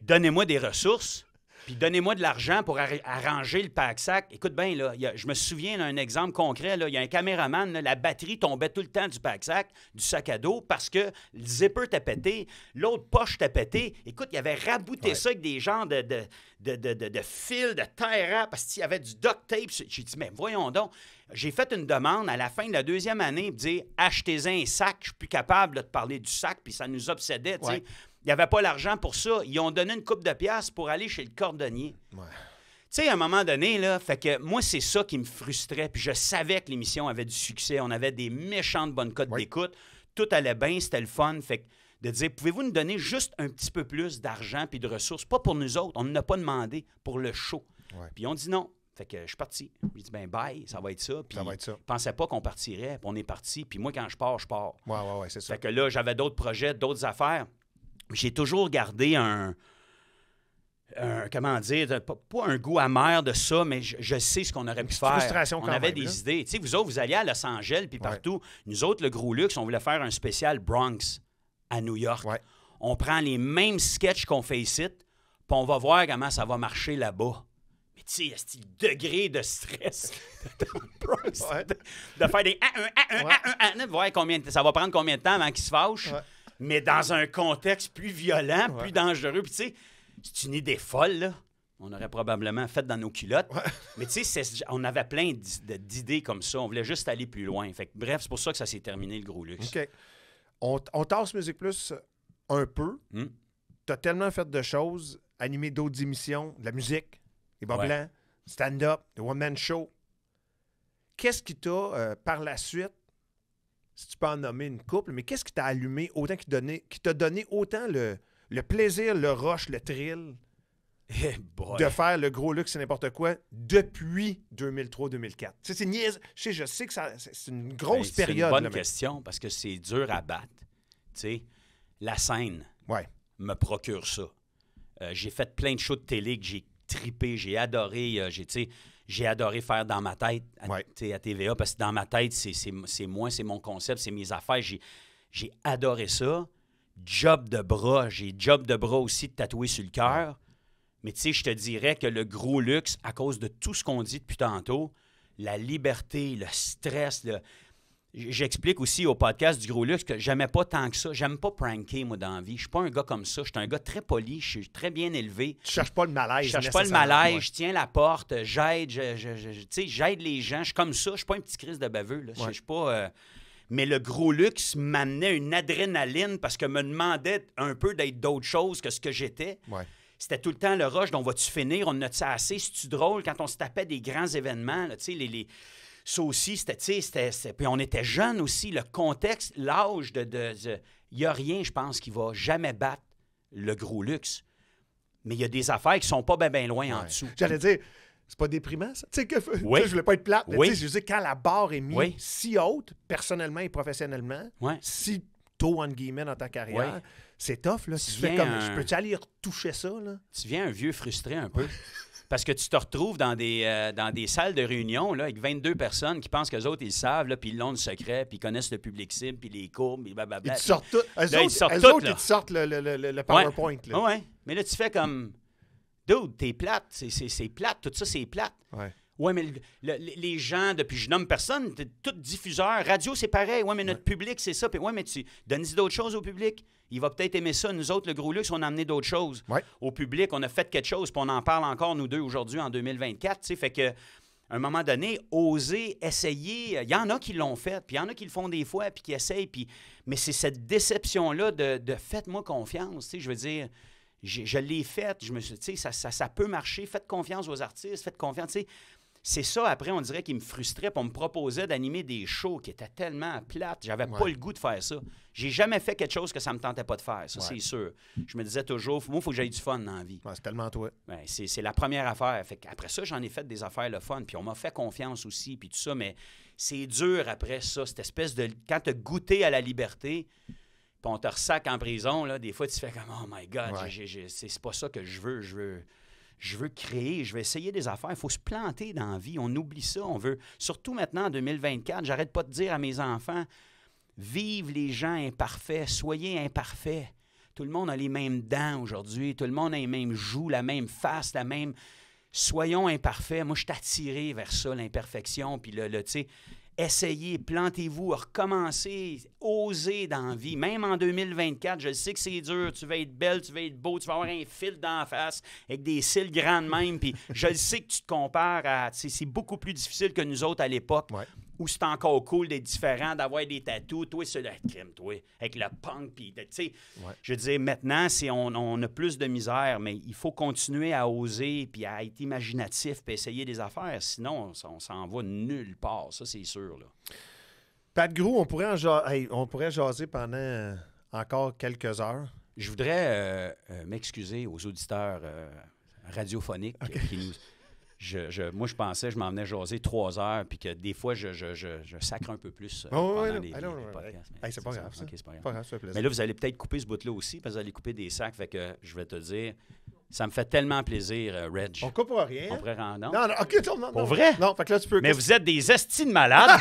Donnez-moi des ressources puis donnez-moi de l'argent pour arranger le pack-sac. Écoute bien, je me souviens d'un exemple concret. Il y a un caméraman, la batterie tombait tout le temps du pack-sac, du sac à dos, parce que le zipper t'a pété, l'autre poche t'a pété. Écoute, il avait rabouté ça avec des gens de, de, de, de, fil, de parce qu'il y avait du duct tape. J'ai dit, mais voyons donc. J'ai fait une demande à la fin de la deuxième année, dire achetez-en un sac, je suis plus capable de parler du sac, puis ça nous obsédait il n'y avait pas l'argent pour ça. Ils ont donné une coupe de pièces pour aller chez le cordonnier. Tu sais, à un moment donné, là, fait que moi, c'est ça qui me frustrait. Puis je savais que l'émission avait du succès. On avait des méchantes bonnes cotes d'écoute. Tout allait bien, c'était le fun. Fait de dire, pouvez-vous nous donner juste un petit peu plus d'argent puis de ressources? Pas pour nous autres, on ne n'a pas demandé, pour le show. Puis on dit non. Fait que je suis parti. lui dis, ben bye, ça va être ça. Puis ça Je pensais pas qu'on partirait, puis on est parti. Puis moi, quand je pars, je pars. Ouais, c'est ça. Fait que là, j'avais d'autres projets, d'autres affaires j'ai toujours gardé un, comment dire, pas, un goût amer de ça, mais je, sais ce qu'on aurait pu faire. Frustration on avait des idées. Tu vous autres, vous allez à Los Angeles, puis partout. Nous autres, le Gros Luxe, on voulait faire un spécial Bronx à New York. On prend les mêmes sketchs qu'on fait ici, puis on va voir comment ça va marcher là-bas. Mais tu sais, il y a ce degré de stress de, faire des voir combien, ça va prendre combien de temps avant qu'il se fâchent mais dans un contexte plus violent, plus dangereux. Puis tu sais, c'est une idée folle, là. On aurait probablement fait dans nos culottes. Mais tu sais, on avait plein d'idées comme ça. On voulait juste aller plus loin. Fait bref, c'est pour ça que ça s'est terminé, le gros luxe. OK. On, on tasse Musique Plus un peu. Hmm. T'as tellement fait de choses, animé d'autres émissions, de la musique, les bas stand-up, le one-man show. Qu'est-ce qui t'a, euh, par la suite, si tu peux en nommer une couple, mais qu'est-ce qui t'a allumé autant, qui, qui t'a donné autant le, plaisir, le rush, le thrill eh, de faire le gros luxe et n'importe quoi depuis 2003-2004? C'est niaise. Je sais, que c'est une ben, grosse période. C'est une bonne question parce que c'est dur à battre. la scène me procure ça. Euh, j'ai fait plein de shows de télé que j'ai tripé, j'ai adoré. Euh, j'ai, j'ai adoré faire dans ma tête à, TVA parce que dans ma tête, c'est moi, c'est mon concept, c'est mes affaires. J'ai adoré ça. Job de bras, j'ai job de bras aussi de tatouer sur le cœur. Mais tu sais, je te dirais que le gros luxe, à cause de tout ce qu'on dit depuis tantôt, la liberté, le stress, le, J'explique aussi au podcast du Gros Luxe que j'aimais pas tant que ça. J'aime pas pranker, moi, dans la vie. Je suis pas un gars comme ça. Je suis un gars très poli. Je suis très bien élevé. Tu cherches pas le malaise. Je cherche pas le malaise. Je tiens la porte. J'aide. Je, j'aide les gens. Je suis comme ça. Je suis pas un petit crise de baveux. Là. Je suis pas. Euh, mais le gros luxe m'amenait une adrénaline parce que me demandait un peu d'être d'autre chose que ce que j'étais. c'était tout le temps le rush dont va-tu finir, on a assez, c'est-tu drôle quand on se tapait des grands événements, les, ça aussi, c'était, tu puis on était jeunes aussi, le contexte, l'âge de... Il n'y a rien, je pense, qui va jamais battre le gros luxe. Mais il y a des affaires qui sont pas bien ben loin en dessous. J'allais dire, c'est pas déprimant, ça? Tu sais, que, je voulais pas être plate, mais je veux quand la barre est mise si haute, personnellement et professionnellement, si tôt, en guillemets, dans ta carrière, c'est tough, là. tu je peux-tu aller retoucher ça, là? Tu viens un vieux frustré un peu. Parce que tu te retrouves dans des, euh, dans des salles de réunion là, avec 22 personnes qui pensent que les autres, ils savent, puis ils l'ont le secret, puis ils connaissent le public cible, puis les courbes, puis blablabla. Ils te sortent tout. Les autres, ils sortent te sortent le, le, le, le PowerPoint. Ouais. Mais là, tu fais comme. Dude, t'es plate. C'est plate. Tout ça, c'est plate. Ouais. Oui, mais les gens, depuis je nomme personne, tout diffuseur, radio, c'est pareil. Oui, mais notre public, c'est ça. Puis oui, mais tu donnes d'autres choses au public. Il va peut-être aimer ça. Nous autres, le Gros Luxe, on a amené d'autres choses au public. On a fait quelque chose, puis on en parle encore, nous deux, aujourd'hui, en 2024. Fait que un moment donné, oser, essayer. Il y en a qui l'ont fait, puis il y en a qui le font des fois, puis qui essayent. Puis... Mais c'est cette déception-là de, de faites-moi confiance. Je veux dire, je, l'ai faite. Je me suis ça, ça, ça peut marcher. Faites confiance aux artistes, faites confiance c'est ça, après, on dirait qu'il me frustrait, puis on me proposait d'animer des shows qui étaient tellement plates. J'avais pas le goût de faire ça. J'ai jamais fait quelque chose que ça me tentait pas de faire, ça, c'est sûr. Je me disais toujours, moi, il faut que j'aille du fun dans la vie. c'est tellement toi. c'est la première affaire. Fait après ça, j'en ai fait des affaires le fun, puis on m'a fait confiance aussi, puis tout ça, mais c'est dur après ça, cette espèce de. Quand tu as goûté à la liberté, puis on te ressac en prison, là, des fois, tu fais comme, oh my God, c'est pas ça que je veux, je veux je veux créer, je vais essayer des affaires. Il faut se planter dans la vie. On oublie ça. On veut, surtout maintenant en 2024, j'arrête pas de dire à mes enfants, vive les gens imparfaits, soyez imparfaits. Tout le monde a les mêmes dents aujourd'hui, tout le monde a les mêmes joues, la même face, la même. Soyons imparfaits. Moi, je suis attiré vers ça, l'imperfection, puis le, tu sais essayez, plantez-vous, recommencez, osez dans la vie. Même en 2024, je sais que c'est dur. Tu vas être belle, tu vas être beau, tu vas avoir un fil d'en face avec des cils grands de même. Puis je sais que tu te compares à. C'est beaucoup plus difficile que nous autres à l'époque où c'est encore cool d'être différent, d'avoir des tatous, toi, c'est le crime, toi, avec le punk, puis, je veux dire, maintenant, si on, a plus de misère, mais il faut continuer à oser, puis à être imaginatif, puis essayer des affaires, sinon, on, s'en va nulle part, ça, c'est sûr, là. Pat Gros, on pourrait, jaser, on pourrait jaser pendant encore quelques heures. Je voudrais euh, euh, m'excuser aux auditeurs euh, radiophoniques qui nous je, je, moi, je pensais, je m'en venais jaser trois heures, puis que des fois, je, je, je sacre un peu plus euh, pendant les, les, podcasts. c'est pas, grave, ça. pas, grave. Mais là, vous allez peut-être couper ce bout-là aussi, parce que vous allez couper des sacs. Fait que je vais te dire, ça me fait tellement plaisir, euh, Reg. On coupe rien. On pourrait Non, non, OK, non, non. Pour vrai? Non, fait que là, tu peux... Mais vous êtes des estis de malades.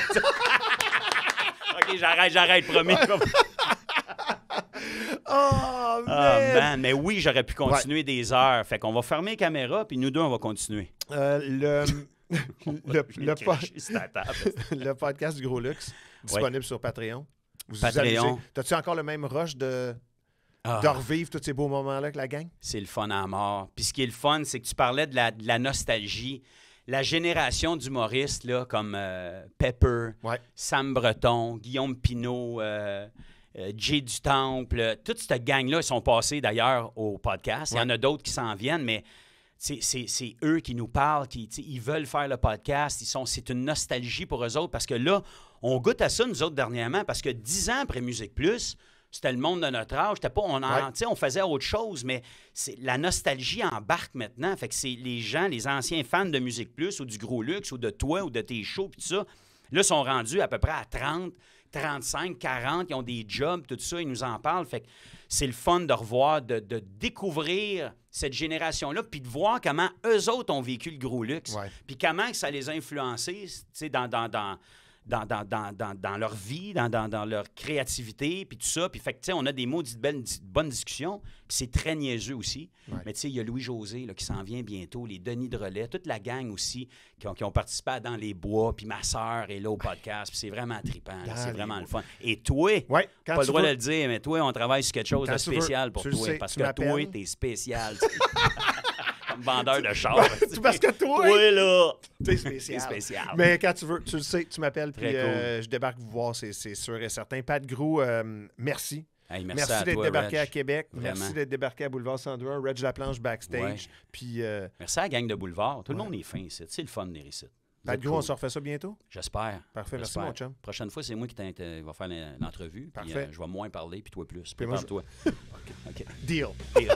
OK, j'arrête, j'arrête, promis. oh! Oh, ah, man. Mais oui, j'aurais pu continuer des heures. Fait qu'on va fermer les caméras, puis nous deux, on va continuer. Euh, le. le, podcast du Gros Luxe, disponible sur Patreon. Patreon. T'as-tu encore le même rush de, ah. revivre tous ces beaux moments-là que la gang? C'est le fun à mort. Puis ce qui est le fun, c'est que tu parlais de la, nostalgie. La génération d'humoristes, comme euh, Pepper, Sam Breton, Guillaume Pinault... Euh, euh, Jay du Temple, toute cette gang-là, ils sont passés d'ailleurs au podcast. Il y en a d'autres qui s'en viennent, mais c'est eux qui nous parlent, qui, ils veulent faire le podcast. Ils sont, c'est une nostalgie pour eux autres parce que là, on goûte à ça, nous autres, dernièrement, parce que dix ans après Musique Plus, c'était le monde de notre âge. Pas, on, en, on faisait autre chose, mais la nostalgie embarque maintenant. Fait que c'est les gens, les anciens fans de Musique Plus ou du Gros Luxe ou de toi ou de tes shows, puis tout ça, là, sont rendus à peu près à 30, 35, 40, ils ont des jobs, tout ça, ils nous en parlent. Fait que c'est le fun de revoir, de, découvrir cette génération-là, puis de voir comment eux autres ont vécu le gros luxe, puis comment ça les a influencés, tu sais, dans dans, leur vie, dans, leur créativité, puis tout ça. Puis fait que, tu sais, on a des maudites de bonnes discussions, puis c'est très niaiseux aussi. Mais tu sais, il y a Louis-José qui s'en vient bientôt, les Denis de Relais, toute la gang aussi qui ont, qui participé à Dans les bois, puis ma sœur est là au podcast, puis c'est vraiment trippant, c'est vraiment le fun. Et toi, ouais, pas le droit de le dire, mais toi, on travaille sur quelque chose de spécial pour toi, parce que toi, t'es spécial. vendeur de char. parce que toi, toi là, t'es spécial. Mais quand tu veux, tu le sais, tu m'appelles, puis euh, je débarque vous voir, c'est sûr et certain. Pat Grou, euh, merci. merci, d'être débarqué à Québec. Merci d'être débarqué à Boulevard Sandro. Reg Laplanche backstage. Puis, euh, Merci à la gang de Boulevard. Tout le monde est fin ici. C'est le fun des ici. Pat Gros, on se refait ça bientôt? J'espère. Parfait, merci mon chum. Prochaine fois, c'est moi qui va faire l'entrevue. Parfait. Puis, je vais moins parler, puis toi plus. Puis moi, toi. Deal. Deal.